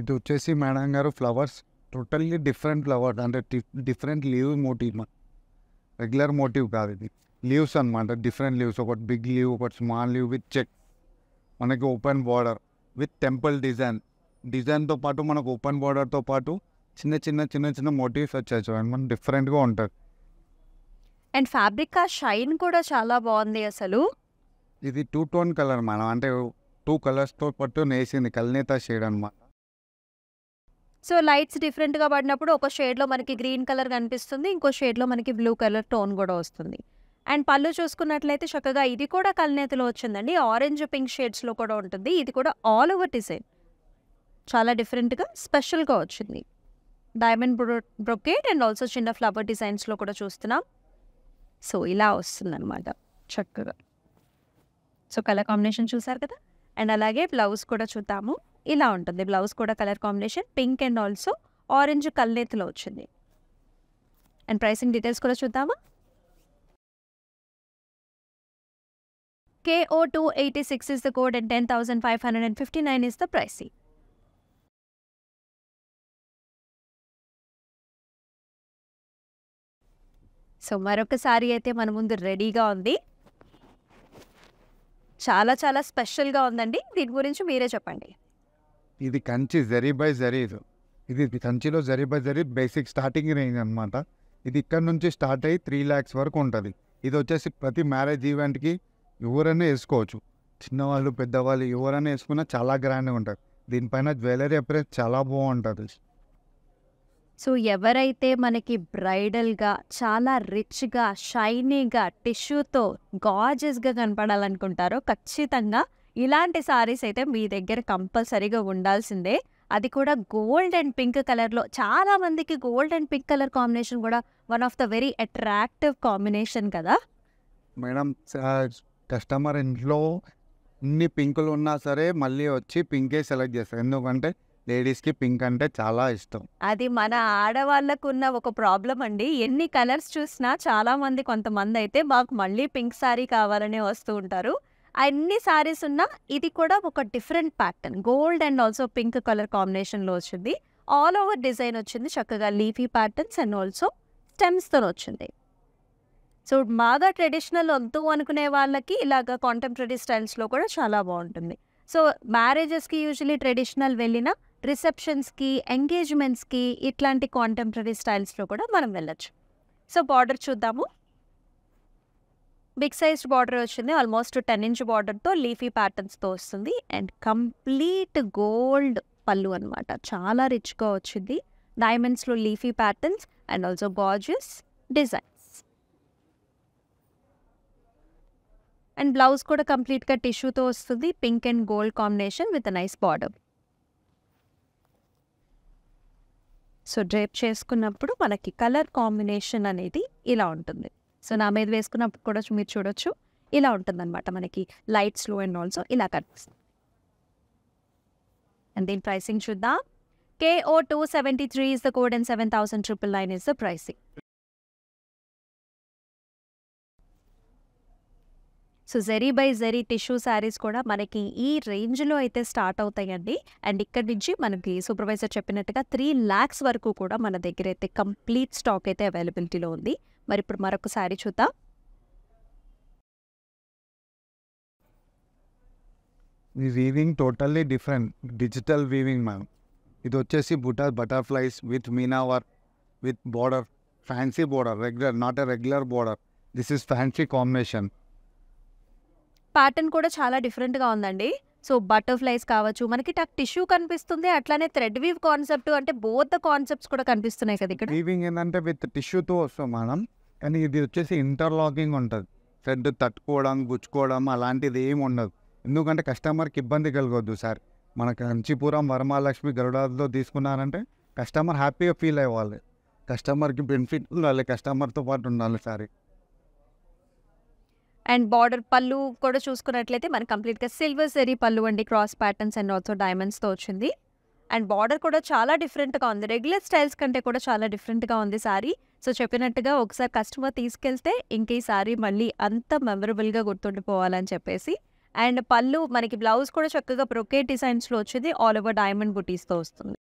ఇది వచ్చేసి మేడం గారు ఫ్లవర్స్ టోటల్లీ డిఫరెంట్ ఫ్లవర్స్ అంటే different leaf motif regular motif కాదు ఇది లీవ్స్ అనమాట డిఫరెంట్ లీవ్స్ ఒకటి బిగ్ లీవ్ ఒకటి స్మాల్ లీవ్ విత్ చెక్ మనకి open border with temple design డిజైన్తో పాటు మనకు ఓపెన్ బార్డర్తో పాటు చిన్న చిన్న చిన్న చిన్న మోటివ్స్ వచ్చాయి చూడండి మనం డిఫరెంట్గా ఉంటుంది అండ్ ఫ్యాబ్రిక్ ఆ షైన్ కూడా చాలా బాగుంది అసలు ఇది టూ టోన్ కలర్ మనం అంటే టూ కలర్స్తో పట్టు నేసింది కల్నేత షేడ్ అనమాట సో లైట్స్ డిఫరెంట్గా పడినప్పుడు ఒక షేడ్లో మనకి గ్రీన్ కలర్ కనిపిస్తుంది ఇంకో షేడ్లో మనకి బ్లూ కలర్ టోన్ కూడా వస్తుంది అండ్ పళ్ళు చూసుకున్నట్లయితే చక్కగా ఇది కూడా కల్నేతలో వచ్చిందండి ఆరెంజ్ పింక్ షేడ్స్లో కూడా ఉంటుంది ఇది కూడా ఆల్ ఓవర్ డిజైన్ చాలా డిఫరెంట్గా స్పెషల్గా వచ్చింది diamond bro brocade and also చిన్న ఫ్లవర్ డిజైన్స్లో కూడా చూస్తున్నాం సో ఇలా వస్తుంది అనమాట చక్కగా సో కలర్ కాంబినేషన్ చూసారు కదా అండ్ అలాగే బ్లౌజ్ కూడా చూద్దాము ఇలా ఉంటుంది బ్లౌజ్ కూడా colour combination pink and also orange కల్నేతిలో వచ్చింది అండ్ ప్రైసింగ్ డీటెయిల్స్ కూడా చూద్దామా K O two eighty six is the code and ten thousand five hundred and fifty nine is the pricing so మరొకసారి అయితే మన ముందు రెడీగా ఉంది చాలా చాలా స్పెషల్గా ఉందండి దీని గురించి మీరే చెప్పండి ఇది కంచి జరీ బై జరీ ఇది కంచిలో zari by zari basic starting range అనమాట ఇది ఇక్కడ నుంచి స్టార్ట్ అయ్యి త్రీ ల్యాక్స్ వరకు ఉంటుంది ఇది వచ్చేసి ప్రతి మ్యారేజ్ ఈవెంట్కి ఎవరైనా వేసుకోవచ్చు చిన్నవాళ్ళు పెద్దవాళ్ళు ఎవరైనా వేసుకున్నా చాలా గ్రాండ్గా ఉంటుంది దీనిపైన జ్యువెలరీ అప్రేస్ చాలా బాగుంటుంది సో ఎవరైతే మనకి బ్రైడల్గా చాలా రిచ్గా షైనీగా టిష్యూతో గాజెస్గా కనపడాలనుకుంటారో ఖచ్చితంగా ఇలాంటి సారీస్ అయితే మీ దగ్గర కంపల్సరీగా ఉండాల్సిందే అది కూడా గోల్డ్ అండ్ పింక్ కలర్లో చాలా మందికి gold and pink colour combination కూడా one of the very attractive combination కదా మేడం కస్టమర్ ఇంట్లో ఇన్ని పింకులు ఉన్నా సరే మళ్ళీ వచ్చి పింకే సెలెక్ట్ చేస్తారు ఎందుకంటే కి పింక్ అంటే చాలా ఇష్టం అది మన ఆడవాళ్ళకు ఉన్న ఒక ప్రాబ్లం అండి ఎన్ని కలర్స్ చూసినా చాలా మంది కొంతమంది అయితే మాకు మళ్ళీ పింక్ సారీ కావాలనే వస్తూ ఉంటారు అన్ని సారీస్ ఉన్నా ఇది కూడా ఒక different pattern gold and also pink colour కాంబినేషన్లో వచ్చింది ఆల్ ఓవర్ డిజైన్ వచ్చింది చక్కగా leafy patterns and also stems తో వచ్చింది సో బాగా ట్రెడిషనల్ వద్దు అనుకునే వాళ్ళకి ఇలాగ కాంటెంపరీ స్టైల్స్లో కూడా చాలా బాగుంటుంది సో మ్యారేజెస్కి యూజువలీ ట్రెడిషనల్ వెళ్ళినా రిసెప్షన్స్కి ఎంగేజ్మెంట్స్కి ఇట్లాంటి కాంటెంపరీ స్టైల్స్లో కూడా మనం వెళ్ళచ్చు సో బార్డర్ చూద్దాము బిగ్ సైజ్ బార్డర్ వచ్చింది ఆల్మోస్ట్ టెన్ ఇంచ్ బార్డర్తో లీఫీ ప్యాటర్న్స్తో వస్తుంది అండ్ కంప్లీట్ గోల్డ్ పళ్ళు అనమాట చాలా రిచ్గా వచ్చింది డైమండ్స్లో leafy patterns and also gorgeous designs and blouse కూడా కంప్లీట్గా టిష్యూతో వస్తుంది pink and gold combination with nice border so drape చేసుకున్నప్పుడు మనకి కలర్ కాంబినేషన్ అనేది ఇలా ఉంటుంది సో నా మీద వేసుకున్నప్పుడు కూడా మీరు చూడొచ్చు ఇలా ఉంటుందన్నమాట మనకి లైట్ స్లో అండ్ ఆల్సో ఇలా కనిపిస్తుంది అండ్ దీని ప్రైసింగ్ చూద్దాం two seventy three code and seven thousand triple nine is the pricing so zari by zari tissue saris కూడా మనకి ఈ రేంజ్లో అయితే స్టార్ట్ అవుతాయండి అండ్ ఇక్కడ నుంచి మనకి సూపర్వైజర్ చెప్పినట్టుగా త్రీ ల్యాక్స్ వరకు కూడా మన దగ్గర అయితే కంప్లీట్ స్టాక్ అయితే అవైలబిలిటీలో ఉంది మరి ఇప్పుడు మరొక శారీ చూద్దాం ఈ weaving totally different digital weaving ma'am ఇది వచ్చేసి బుటా బటర్ఫ్లైస్ విత్ మీనా work with border fancy border regular not a regular border this is fancy combination pattern కూడా చాలా డిఫరెంట్గా ఉందండి సో బటర్ఫ్లైస్ కావచ్చు మనకి టక్ టిష్యూ కనిపిస్తుంది అట్లానే థ్రెడ్ వీవ్ కాన్సెప్ట్ అంటే బోత్ కాన్సెప్ట్స్ కూడా కనిపిస్తున్నాయి కదా ఇక్కడ వీవింగ్ ఏంటంటే విత్ టిష్యూతో వస్తాం మనం కానీ ఇది వచ్చేసి ఇంటర్లాకింగ్ ఉంటుంది థ్రెడ్ తట్టుకోవడం గుచ్చుకోవడం అలాంటిది ఏమి ఉండదు ఎందుకంటే కస్టమర్కి ఇబ్బంది కలగొద్దు సార్ మన కంచిపురం వరమహాలక్ష్మి గరుడాలతో తీసుకున్నారంటే కస్టమర్ హ్యాపీగా ఫీల్ అయ్యాలి కస్టమర్కి బెనిఫిట్ ఉండాలి కస్టమర్తో పాటు ఉండాలి సారీ అండ్ బార్డర్ పళ్ళు కూడా చూసుకున్నట్లయితే మనకు కంప్లీట్గా సిల్వర్ సెరీ పళ్ళు అండి క్రాస్ ప్యాటర్న్స్ అండ్ ఆల్సో డైమండ్స్తో వచ్చింది అండ్ బార్డర్ కూడా చాలా డిఫరెంట్గా ఉంది రెగ్యులర్ స్టైల్స్ కంటే కూడా చాలా డిఫరెంట్గా ఉంది సారీ సో చెప్పినట్టుగా ఒకసారి కస్టమర్ తీసుకెళ్తే ఇంక ఈ సారీ మళ్ళీ అంత మెమరబుల్గా గుర్తుండిపోవాలని చెప్పేసి అండ్ పళ్ళు మనకి బ్లౌజ్ కూడా చక్కగా ప్రొకే డిజైన్స్లో వచ్చేది ఆల్ ఓవర్ డైమండ్ బుటీస్తో వస్తుంది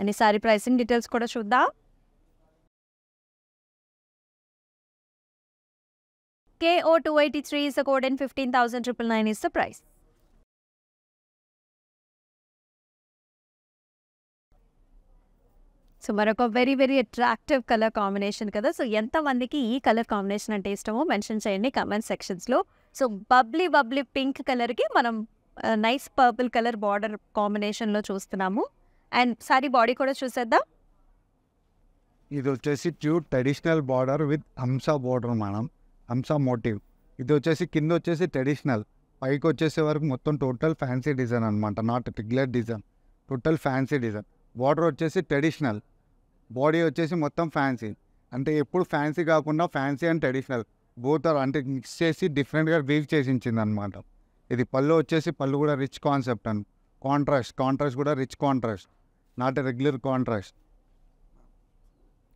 అండ్ ఈ సారీ ప్రైసింగ్ డీటెయిల్స్ కూడా చూద్దాం KO283 is the code and 15,999 is the price. So మరొక very very attractive colour combination కదా సో ఎంతమందికి ఈ కలర్ కాంబినేషన్ అంటే ఇష్టమో మెన్షన్ చేయండి కమెంట్ సెక్షన్స్లో సో బబ్లీ బబ్లీ పింక్ కలర్కి మనం నైస్ పర్పుల్ కలర్ బార్డర్ కాంబినేషన్లో చూస్తున్నాము అండ్ సారీ బాడీ కూడా చూసేద్దాం ఇది వచ్చేసి ట్యూట్ ట్రెడిషనల్ బార్డర్ విత్ హంస బార్డర్ మనం హంస మోటివ్ ఇది వచ్చేసి కింద వచ్చేసి ట్రెడిషనల్ పైకి వచ్చేసే వరకు మొత్తం టోటల్ ఫ్యాన్సీ డిజైన్ అనమాట not regular design total fancy design border వచ్చేసి ట్రెడిషనల్ బాడీ వచ్చేసి మొత్తం ఫ్యాన్సీ అంటే ఎప్పుడు ఫ్యాన్సీ కాకుండా fancy and traditional both are అంటే మిక్స్ చేసి డిఫరెంట్గా వీవ్ చేసించింది అనమాట ఇది పళ్ళు వచ్చేసి పళ్ళు కూడా rich concept and contrast contrast కూడా rich contrast not a regular contrast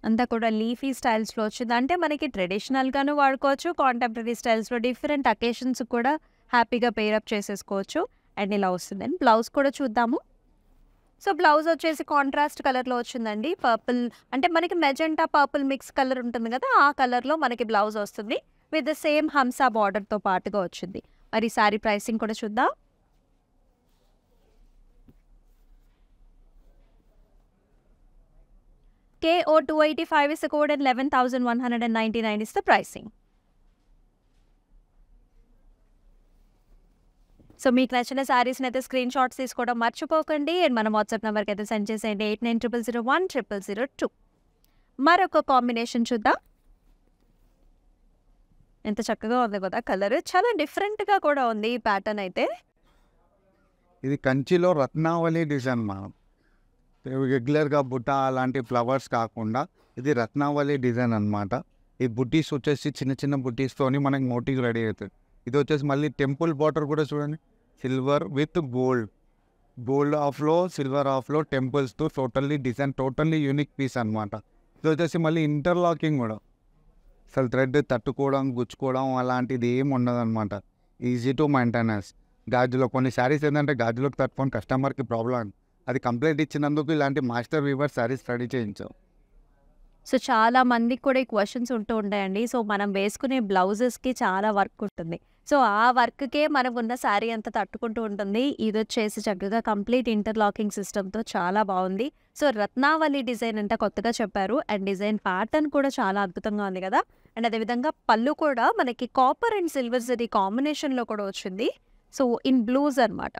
అంతా కూడా లీఫీ స్టైల్స్లో వచ్చింది అంటే మనకి ట్రెడిషనల్గాను వాడుకోవచ్చు కాంటెంపరీ స్టైల్స్లో డిఫరెంట్ అకేషన్స్ కూడా హ్యాపీగా పేరప్ చేసేసుకోవచ్చు అండ్ ఇలా వస్తుందండి బ్లౌజ్ కూడా చూద్దాము సో బ్లౌజ్ వచ్చేసి కాంట్రాస్ట్ కలర్లో వచ్చిందండి పర్పుల్ అంటే మనకి మెజెంటా పర్పుల్ మిక్స్ కలర్ ఉంటుంది కదా ఆ కలర్లో మనకి బ్లౌజ్ వస్తుంది విత్ ద సేమ్ హంసా బార్డర్తో పాటుగా వచ్చింది మరి సారీ ప్రైసింగ్ కూడా చూద్దాం KO285 is the code and 11,199 is the pricing. So మీకు నచ్చిన శారీస్ని అయితే స్క్రీన్ షాట్స్ తీసుకోవడం మర్చిపోకండి అండ్ మన వాట్సాప్ నెంబర్కి అయితే సెండ్ చేసేయండి eight nine triple zero one triple zero two మరొక కాంబినేషన్ చూద్దాం ఎంత చక్కగా ఉంది కదా కలర్ చాలా డిఫరెంట్గా కూడా ఉంది ఈ ప్యాటర్న్ అయితే ఇది కంచిలో రత్నావళి డిజైన్ మనం రెగ్యులర్గా బుట్ట అలాంటి ఫ్లవర్స్ కాకుండా ఇది రత్నావళి డిజైన్ అనమాట ఈ బుట్టీస్ వచ్చేసి చిన్న చిన్న బుట్టీస్తోని మనకి మోటివ్ రెడీ అవుతుంది ఇది వచ్చేసి మళ్ళీ టెంపుల్ బార్డర్ కూడా చూడండి సిల్వర్ విత్ గోల్డ్ గోల్డ్ ఆఫ్లో సిల్వర్ ఆఫ్లో టెంపుల్స్తో totally design totally unique piece అనమాట ఇది వచ్చేసి మళ్ళీ ఇంటర్లాకింగ్ కూడా అసలు థ్రెడ్ తట్టుకోవడం గుచ్చుకోవడం అలాంటిది ఏం అనమాట ఈజీ టు మెయింటెనెన్స్ గాజులో కొన్ని శారీస్ ఏంటంటే గాజులోకి తట్టుకొని కస్టమర్కి ప్రాబ్లం అది కంప్లైంట్ ఇచ్చినందుకు ఇలాంటి మాస్టర్ వీవర్ సారీ స్టడీ చేయించాం సో చాలా మందికి కూడా ఈ క్వశ్చన్స్ ఉంటూ ఉంటాయండి సో మనం వేసుకునే బ్లౌజెస్కి చాలా వర్క్ ఉంటుంది సో ఆ వర్క్కే మనకు ఉన్న శారీ అంత తట్టుకుంటూ ఉంటుంది ఇది వచ్చేసి చక్కగా కంప్లీట్ ఇంటర్లాకింగ్ సిస్టమ్తో చాలా బాగుంది సో రత్నావళి డిజైన్ అంతా కొత్తగా చెప్పారు అండ్ డిజైన్ ప్యాటర్న్ కూడా చాలా అద్భుతంగా ఉంది కదా అండ్ అదేవిధంగా పళ్ళు కూడా మనకి కాపర్ అండ్ సిల్వర్ జరీ కాంబినేషన్లో కూడా వచ్చింది సో ఇన్ బ్లూస్ అనమాట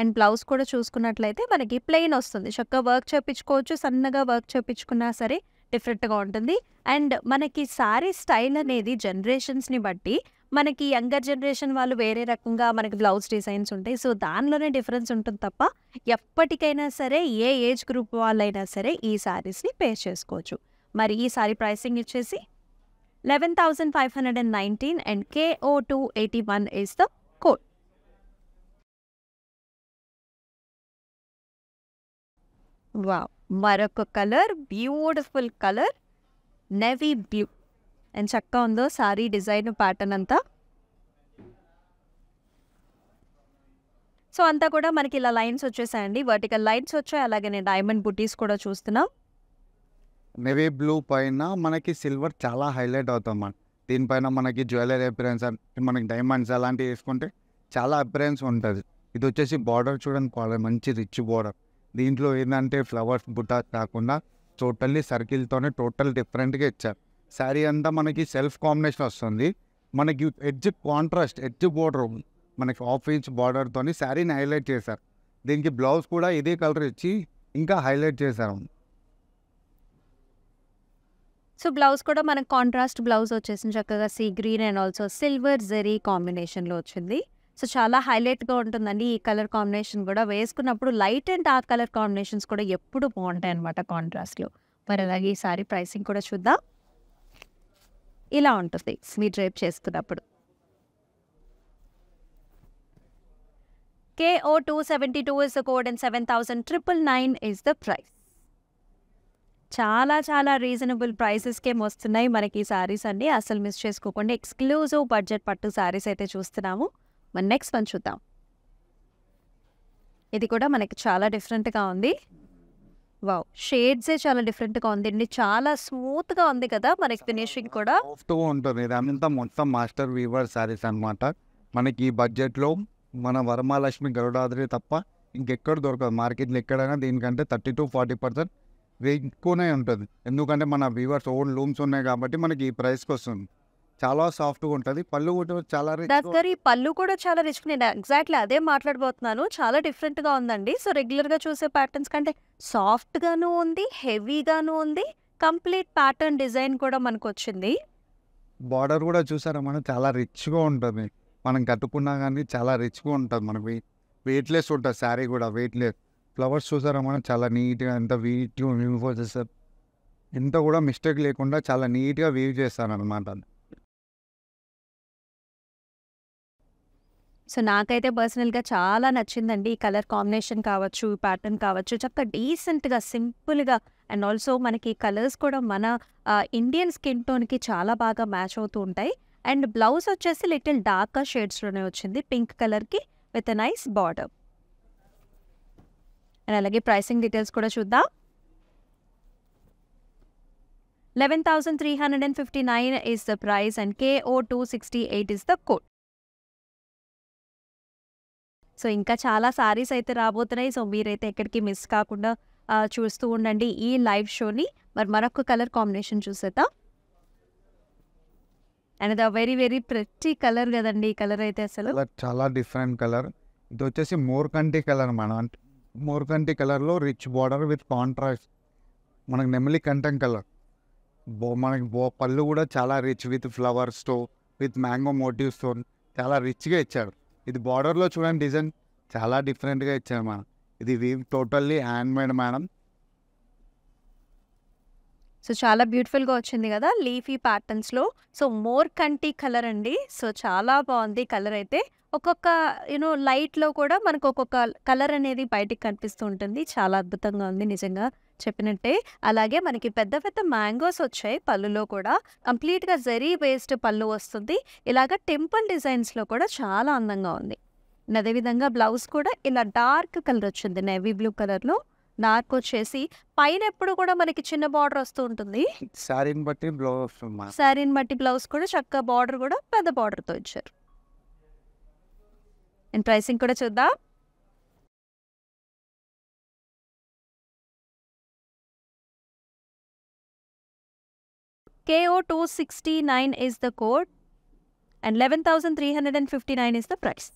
అండ్ బ్లౌజ్ కూడా చూసుకున్నట్లయితే మనకి ప్లెయిన్ వస్తుంది చక్కగా వర్క్ చేపించుకోవచ్చు సన్నగా వర్క్ చేపించుకున్నా సరే డిఫరెంట్గా ఉంటుంది అండ్ మనకి సారీ స్టైల్ అనేది జనరేషన్స్ని బట్టి మనకి యంగర్ జనరేషన్ వాళ్ళు వేరే రకంగా మనకి బ్లౌజ్ డిజైన్స్ ఉంటాయి సో దానిలోనే డిఫరెన్స్ ఉంటుంది తప్ప ఎప్పటికైనా సరే ఏ ఏజ్ గ్రూప్ వాళ్ళైనా సరే ఈ సారీస్ని పే చేసుకోవచ్చు మరి ఈ సారీ ప్రైసింగ్ ఇచ్చేసి eleven thousand five hundred and nineteen and K O two eighty one is the code మరొక colour beautiful colour navy blue and చక్కగా ఉందో సారీ డిజైన్ ప్యాటర్న్ అంతా సో అంతా కూడా మనకి ఇలా లైన్స్ వచ్చేసాయండి వర్టికల్ లైన్స్ వచ్చాయి అలాగే నేను డైమండ్ బుటీస్ కూడా చూస్తున్నాం నెవీ బ్లూ పైన మనకి సిల్వర్ చాలా హైలైట్ అవుతాం దీనిపైన మనకి జ్యువెలరీ అపిరెన్స్ మనకి డైమండ్స్ అలాంటివి వేసుకుంటే చాలా అపిరెన్స్ ఉంటుంది ఇది వచ్చేసి బార్డర్ చూడండి మంచి రిచ్ బార్డర్ దీంట్లో ఏంటంటే ఫ్లవర్స్ బుటాస్ కాకుండా టోటల్లీ సర్కిల్తోనే టోటల్ డిఫరెంట్గా ఇచ్చారు శారీ అంతా మనకి సెల్ఫ్ కాంబినేషన్ వస్తుంది మనకి ఎడ్జ్ కాంట్రాస్ట్ ఎడ్జ్ బోర్డర్ మనకి హాఫ్ ఇంచ్ బార్డర్తో శారీని హైలైట్ చేశారు దీనికి బ్లౌజ్ కూడా ఇదే కలర్ ఇచ్చి ఇంకా హైలైట్ చేశారు సో బ్లౌజ్ కూడా మనకు కాంట్రాస్ట్ బ్లౌజ్ వచ్చేసింది చక్కగా sea green and also silver zari కాంబినేషన్లో వచ్చింది సో చాలా హైలైట్గా ఉంటుందండి ఈ కలర్ కాంబినేషన్ కూడా వేసుకున్నప్పుడు light and dark colour combinations కూడా ఎప్పుడు బాగుంటాయి అనమాట కాంట్రాస్ట్లో మరి అలాగే ఈసారి ప్రైసింగ్ కూడా చూద్దాం ఇలా ఉంటుంది మీ డ్రైప్ చేస్తున్నప్పుడు K O two seventy two is the code and seven thousand triple nine is the price చాలా చాలా రీజనబుల్ ప్రైసెస్కే వస్తున్నాయి మనకి ఈ శారీస్ అండి అసలు మిస్ చేసుకోకుండా ఎక్స్క్లూజివ్ బడ్జెట్ పట్టు శారీస్ అయితే చూస్తున్నాము మన నెక్స్ట్ వన్ చూద్దాం ఇది కూడా మనకి చాలా డిఫరెంట్గా ఉంది వావ్ షేడ్సే చాలా డిఫరెంట్గా ఉంది అండి చాలా స్మూత్గా ఉంది కదా మనకి ఫినిషింగ్ కూడా ఉంటుంది ఇదంతా మొత్తం మాస్టర్ వీవర్ సారీస్ అనమాట మనకి ఈ బడ్జెట్లో మన వరమాలక్ష్మి గరుడాద్రి తప్ప ఇంకెక్కడ దొరకదు మార్కెట్లో ఎక్కడైనా దీనికంటే థర్టీ టు ఫార్టీ పర్సెంట్ ఎక్కువనే ఉంటుంది ఎందుకంటే మన వీవర్స్ ఓన్ లూమ్స్ ఉన్నాయి కాబట్టి మనకి ఈ ప్రైస్కి వస్తుంది చాలా సాఫ్ట్ గా ఉంటది పళ్ళు కూడా చాలా రిచ్ ఈ పళ్ళు కూడా చాలా రిచ్ నేను ఎగ్జాక్ట్లీ అదే మాట్లాడబోతున్నాను చాలా డిఫరెంట్ గా ఉందండి సో రెగ్యులర్ గా చూసే ప్యాటర్న్స్ కంటే సాఫ్ట్ గాను ఉంది హెవీగాను ఉంది కంప్లీట్ ప్యాటర్న్ డిజైన్ కూడా మనకు వచ్చింది బార్డర్ కూడా చూసారా మనం చాలా రిచ్గా ఉంటుంది మనం కట్టుకున్నా కానీ చాలా రిచ్గా ఉంటుంది మనకి వెయిట్లెస్ ఉంటుంది శారీ కూడా వెయిట్లెస్ ఫ్లవర్స్ చూసారా మనం చాలా నీట్గా ఎంత వీట్గా వీవ్ చేస్తారు ఎంత కూడా మిస్టేక్ లేకుండా చాలా నీట్గా వీవ్ చేస్తాను అనమాట సో నాకైతే పర్సనల్గా చాలా నచ్చిందండి ఈ కలర్ కాంబినేషన్ కావచ్చు ప్యాటర్న్ కావచ్చు చక్కగా డీసెంట్గా సింపుల్గా అండ్ ఆల్సో మనకి కలర్స్ కూడా మన ఇండియన్ స్కిన్ టోన్కి చాలా బాగా మ్యాచ్ అవుతూ ఉంటాయి అండ్ బ్లౌజ్ వచ్చేసి లిటిల్ డార్క్ షేడ్స్లోనే వచ్చింది పింక్ కలర్కి విత్ నైస్ బార్డర్ అండ్ అలాగే ప్రైసింగ్ డీటెయిల్స్ కూడా చూద్దాం eleven thousand three hundred and fifty nine is the price and K O two sixty eight is the code so ఇంకా చాలా సారీస్ అయితే రాబోతున్నాయి సో మీరైతే ఎక్కడికి మిస్ కాకుండా చూస్తూ ఉండండి ఈ లైవ్ షోని మరి మరొక కలర్ కాంబినేషన్ చూసేద్దాం అండ్ ద వెరీ వెరీ ప్రతి కలర్ కదండి ఈ కలర్ అయితే అసలు చాలా డిఫరెంట్ కలర్ ఇది వచ్చేసి మోర్ కంటి కలర్ మన అంటే మోర్ కంటి కలర్లో రిచ్ బార్డర్ విత్ కాంట్రాస్ట్ మనకు నెమలి కంటం కలర్ బో మనకి బో పళ్ళు కూడా చాలా రిచ్ విత్ ఫ్లవర్స్తో విత్ మ్యాంగో మోటివ్స్తో చాలా రిచ్గా ఇచ్చాడు ఇది బార్డర్లో చూడండి డిజైన్ చాలా డిఫరెంట్గా ఇచ్చారు మనం ఇది weave totally handmade madam so చాలా బ్యూటిఫుల్గా వచ్చింది కదా లీఫీ ప్యాటర్న్స్లో సో మోర్ కంటి కలర్ అండి సో చాలా బాగుంది కలర్ అయితే ఒక్కొక్క యూనో లైట్లో కూడా మనకు ఒక్కొక్క కలర్ అనేది బయటికి కనిపిస్తూ ఉంటుంది చాలా అద్భుతంగా ఉంది నిజంగా చెప్పినట్టే అలాగే మనకి పెద్ద పెద్ద మ్యాంగోస్ వచ్చాయి పళ్ళులో కూడా కంప్లీట్గా జరీ బేస్డ్ పళ్ళు వస్తుంది ఇలాగ టెంపుల్ డిజైన్స్లో కూడా చాలా అందంగా ఉంది అదేవిధంగా బ్లౌజ్ కూడా ఇలా డార్క్ కలర్ వచ్చింది నేవీ బ్లూ కలర్లో డార్క్ వచ్చేసి పైన ఎప్పుడు కూడా మనకి చిన్న బార్డర్ వస్తూ ఉంటుంది శారీని బట్టి బ్లౌజ్ శారీని బట్టి బ్లౌజ్ కూడా చక్కగా బార్డర్ కూడా పెద్ద బార్డర్తో ఇచ్చారు అండ్ ప్రైసింగ్ కూడా చూద్దాం KO269 is the code and 11,359 is the price.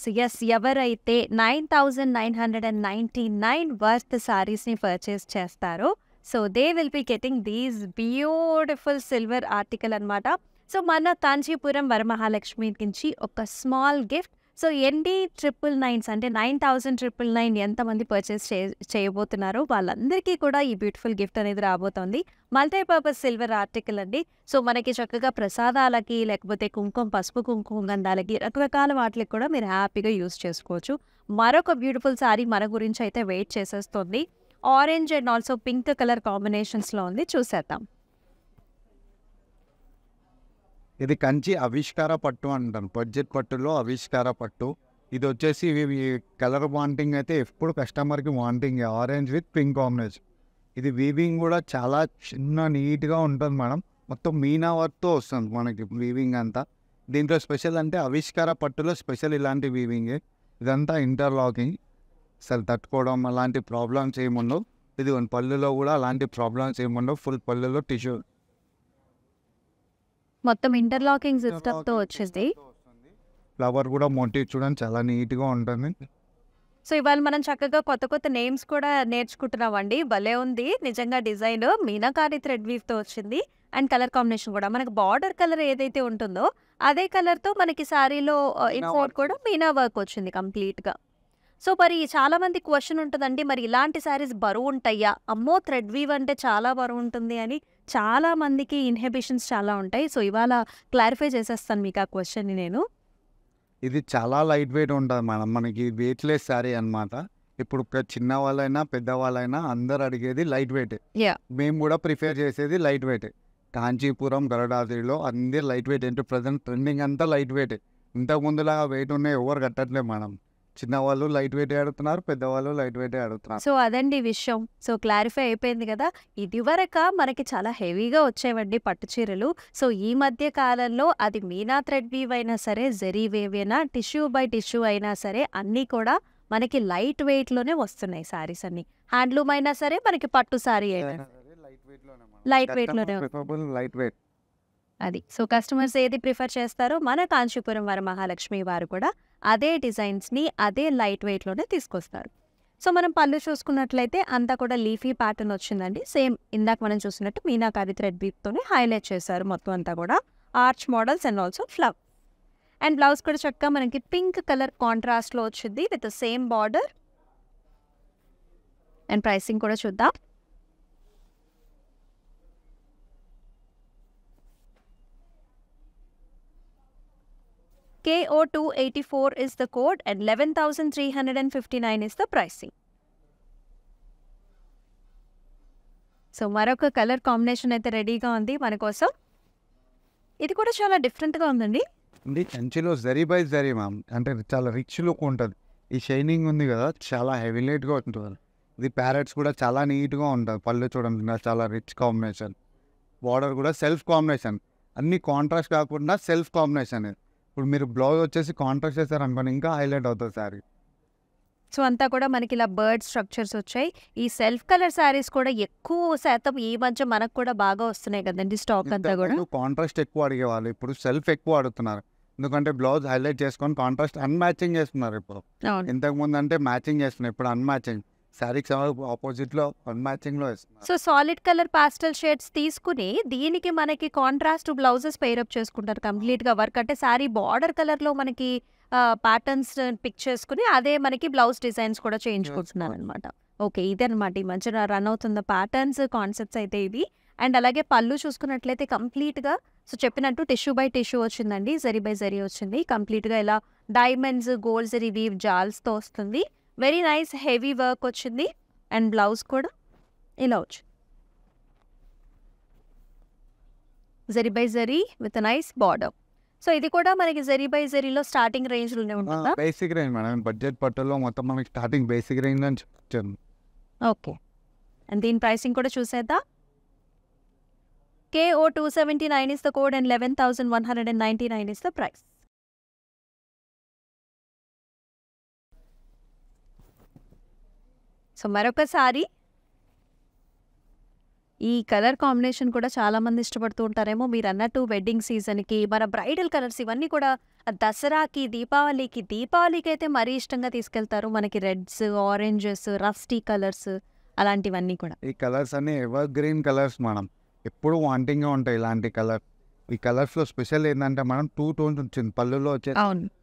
So yes, ఎవరైతే nine thousand nine hundred and ninety nine worth శారీస్ని పర్చేస్ చేస్తారో so they will be getting these beautiful silver article అనమాట సో మన కాంచీపురం వరమహాలక్ష్మి నుంచి ఒక small gift so ఎన్ని triple nines అంటే nine thousand triple nine ఎంతమంది పర్చేస్ చే చేయబోతున్నారో వాళ్ళందరికీ కూడా ఈ బ్యూటిఫుల్ గిఫ్ట్ అనేది రాబోతోంది మల్టీపర్పస్ సిల్వర్ ఆర్టికల్ అండి సో మనకి చక్కగా ప్రసాదాలకి లేకపోతే కుంకుమ పసుపు కుంకుమ గంధాలకి రకరకాల వాటికి కూడా మీరు హ్యాపీగా యూస్ చేసుకోవచ్చు మరొక బ్యూటిఫుల్ శారీ మన గురించి అయితే వెయిట్ చేసేస్తుంది orange and also pink colour కాంబినేషన్స్లో ఉంది చూసేద్దాం ఇది కంచి ఆవిష్కార పట్టు అంటాను బడ్జెట్ పట్టులో ఆవిష్కార పట్టు ఇది వచ్చేసి కలర్ వాంటింగ్ అయితే ఎప్పుడు కస్టమర్కి wanting orange with pink combination ఇది వీవింగ్ కూడా చాలా చిన్న నీట్గా ఉంటుంది మేడం మొత్తం మీనా వర్క్తో వస్తుంది మనకి వీవింగ్ అంతా దీంట్లో స్పెషల్ అంటే ఆవిష్కార పట్టులో స్పెషల్ ఇలాంటి వీవింగ్ ఇదంతా ఇంటర్లాకింగ్ అసలు తట్టుకోవడం అలాంటి ప్రాబ్లమ్స్ ఏముండవు ఇది పళ్ళులో కూడా అలాంటి ప్రాబ్లమ్స్ ఏముండవు ఫుల్ పళ్ళులో టిష్యూ మొత్తం ఇంటర్లాకింగ్ సిస్టమ్ తో వచ్చేది ఫ్లవర్ కూడా మోటివ్ చూడండి చాలా నీట్ గా ఉంటుంది సో ఇవాళ మనం చక్కగా కొత్త కొత్త నేమ్స్ కూడా నేర్చుకుంటున్నాం అండి భలే ఉంది నిజంగా డిజైన్ మీనాకారి థ్రెడ్ వీవ్ తో వచ్చింది అండ్ కలర్ కాంబినేషన్ కూడా మనకి బార్డర్ కలర్ ఏదైతే ఉంటుందో అదే కలర్ తో మనకి సారీలో ఇన్ఫోర్ uh, కూడా మీనా వర్క్ వచ్చింది కంప్లీట్ గా సో మరి చాలా మంది క్వశ్చన్ ఉంటుందండి మరి ఇలాంటి శారీస్ బరువు ఉంటాయా అమ్మో థ్రెడ్ వీవ్ అంటే చాలా బరువు ఉంటుంది అని చాలా మందికి ఇన్హిబిషన్స్ చాలా ఉంటాయి సో ఇవాళ క్లారిఫై చేసేస్తాను మీకు ఆ క్వశ్చన్ని నేను ఇది చాలా లైట్ వెయిట్ ఉంటుంది మేడం మనకి వెయిట్ లెస్ సారీ అనమాట ఇప్పుడు చిన్న వాళ్ళైనా పెద్దవాళ్ళైనా అందరు అడిగేది లైట్ వెయిట్ మేము కూడా ప్రిఫేర్ చేసేది లైట్ వెయిట్ కాంచీపురం గరడాదిలో అందరు లైట్ వెయిట్ ఏంటి ప్రజెంట్ ట్రెండింగ్ అంతా లైట్ వెయిట్ ఇంతకు ముందులాగా వెయిట్ ఉన్నాయి ఎవరు కట్టట్లేదు మేడం చిన్నవాళ్ళు లైట్ వెయిట్ ఆడుతున్నారు పెద్దవాళ్ళు లైట్ వెయిట్ ఆడుతున్నారు సో అదండి విషయం సో క్లారిఫై అయిపోయింది కదా ఇదివరక మనకి చాలా హెవీగా వచ్చేవండి పట్టు చీరలు సో ఈ మధ్య కాలంలో అది మీనా థ్రెడ్ వీవ్ అయినా సరే జెరీ వేవ్ అయినా టిష్యూ బై టిష్యూ అయినా సరే అన్నీ కూడా మనకి లైట్ వెయిట్ లోనే వస్తున్నాయి సారీస్ అన్ని హ్యాండ్లూమ్ అయినా సరే మనకి పట్టు సారీ అయినా లైట్ లోనే లైట్ వెయిట్ అది సో కస్టమర్స్ ఏది ప్రిఫర్ చేస్తారో మన కాంచీపురం వారి మహాలక్ష్మి వారు కూడా అదే డిజైన్స్ని అదే లైట్ వెయిట్లోనే తీసుకొస్తారు సో మనం పళ్ళు చూసుకున్నట్లయితే అంతా కూడా లీఫీ ప్యాటర్న్ వచ్చిందండి సేమ్ ఇందాక మనం చూసినట్టు మీనాకారి థ్రెడ్ బీప్తోనే హైలైట్ చేశారు మొత్తం అంతా కూడా ఆర్చ్ మోడల్స్ అండ్ ఆల్సో ఫ్లవ్ అండ్ బ్లౌజ్ కూడా చక్కగా మనకి పింక్ కలర్ కాంట్రాస్ట్లో వచ్చింది with same border and pricing కూడా చూద్దాం KO284 is the code and 11,359 is the pricing. So మరొక కలర్ కాంబినేషన్ అయితే రెడీగా ఉంది మన కోసం ఇది కూడా చాలా డిఫరెంట్గా ఉందండి ఇది కంచిలో జరీ బై జరీ మ్యామ్ అంటే చాలా రిచ్ లుక్ ఉంటుంది ఈ షైనింగ్ ఉంది కదా చాలా హెవీ లైట్గా ఉంటుంది ఇది ప్యారెట్స్ కూడా చాలా నీట్గా ఉంటుంది పళ్ళు చూడండి చాలా రిచ్ కాంబినేషన్ బార్డర్ కూడా సెల్ఫ్ కాంబినేషన్ అన్ని కాంట్రాస్ట్ కాకుండా సెల్ఫ్ కాంబినేషన్ ఇది ఇప్పుడు మీరు బ్లౌజ్ వచ్చేసి కాంట్రాక్ట్ చేశారు అనుకోండి ఇంకా హైలైట్ అవుతుంది సారీ సో అంతా కూడా మనకి ఇలా బర్డ్ స్ట్రక్చర్స్ వచ్చాయి ఈ సెల్ఫ్ కలర్ శారీస్ కూడా ఎక్కువ శాతం ఈ మధ్య మనకు కూడా బాగా వస్తున్నాయి కదండి స్టాక్ అంతా కూడా కాంట్రాస్ట్ ఎక్కువ అడిగేవాళ్ళు ఇప్పుడు సెల్ఫ్ ఎక్కువ అడుగుతున్నారు ఎందుకంటే బ్లౌజ్ హైలైట్ చేసుకొని కాంట్రాస్ట్ అన్మ్యాచింగ్ చేస్తున్నారు ఇప్పుడు ఇంతకు ముందు అంటే మ్యాచింగ్ చేస్తున్నారు ఇప్పుడు అన్మ్యాచింగ్ శారీకి ఆపోజిట్ లో one matching so solid colour pastel shades తీసుకుని దీనికి మనకి కాంట్రాస్ట్ బ్లౌజెస్ పేరప్ చేసుకుంటారు కంప్లీట్ గా వర్క్ అంటే శారీ బార్డర్ కలర్ లో మనకి ప్యాటర్న్స్ పిక్ చేసుకుని అదే మనకి బ్లౌజ్ డిజైన్స్ కూడా చేయించుకుంటున్నాను అనమాట ఓకే ఇదనమాట ఈ మధ్యన రన్ అవుతున్న ప్యాటర్న్స్ కాన్సెప్ట్స్ అయితే ఇవి అండ్ అలాగే పళ్ళు చూసుకున్నట్లయితే కంప్లీట్గా సో చెప్పినట్టు టిష్యూ బై టిష్యూ వచ్చిందండి జరీ బై జరీ వచ్చింది కంప్లీట్గా ఇలా డైమండ్స్ గోల్డ్ జరీ వీవ్ జాల్స్తో వస్తుంది వెరీ నైస్ హెవీ వర్క్ వచ్చింది అండ్ బ్లౌజ్ కూడా ఇలా వచ్చింది zari by zari with nice border so ఇది కూడా మనకి జరీ బై జరీలో starting range basic range madam budget పట్టులో మొత్తం మనకి స్టార్టింగ్ బేసిక్ రేంజ్ అని చెప్తాను ఓకే అండ్ దీని ప్రైసింగ్ కూడా చూసేద్దా KO two seventy nine is the code and eleven thousand one hundred and ninety nine is the price so మరొకసారి ఈ కలర్ కాంబినేషన్ కూడా చాలామంది ఇష్టపడుతూ ఉంటారేమో మీరు అన్నట్టు వెడ్డింగ్ సీజన్కి మన బ్రైడల్ కలర్స్ ఇవన్నీ కూడా దసరాకి దీపావళికి దీపావళికి అయితే మరీ ఇష్టంగా తీసుకెళ్తారు మనకి రెడ్స్ ఆరెంజెస్ రఫ్టీ కలర్స్ అలాంటివన్నీ కూడా ఈ కలర్స్ అన్ని ఎవర్ గ్రీన్ కలర్స్ మనం ఎప్పుడు వాంటింగ్గా ఉంటాయి ఇలాంటి కలర్ ఈ కలర్స్ లో స్పెషల్ ఏంటంటే మనం టూ టోన్స్ వచ్చింది పళ్ళులో వచ్చే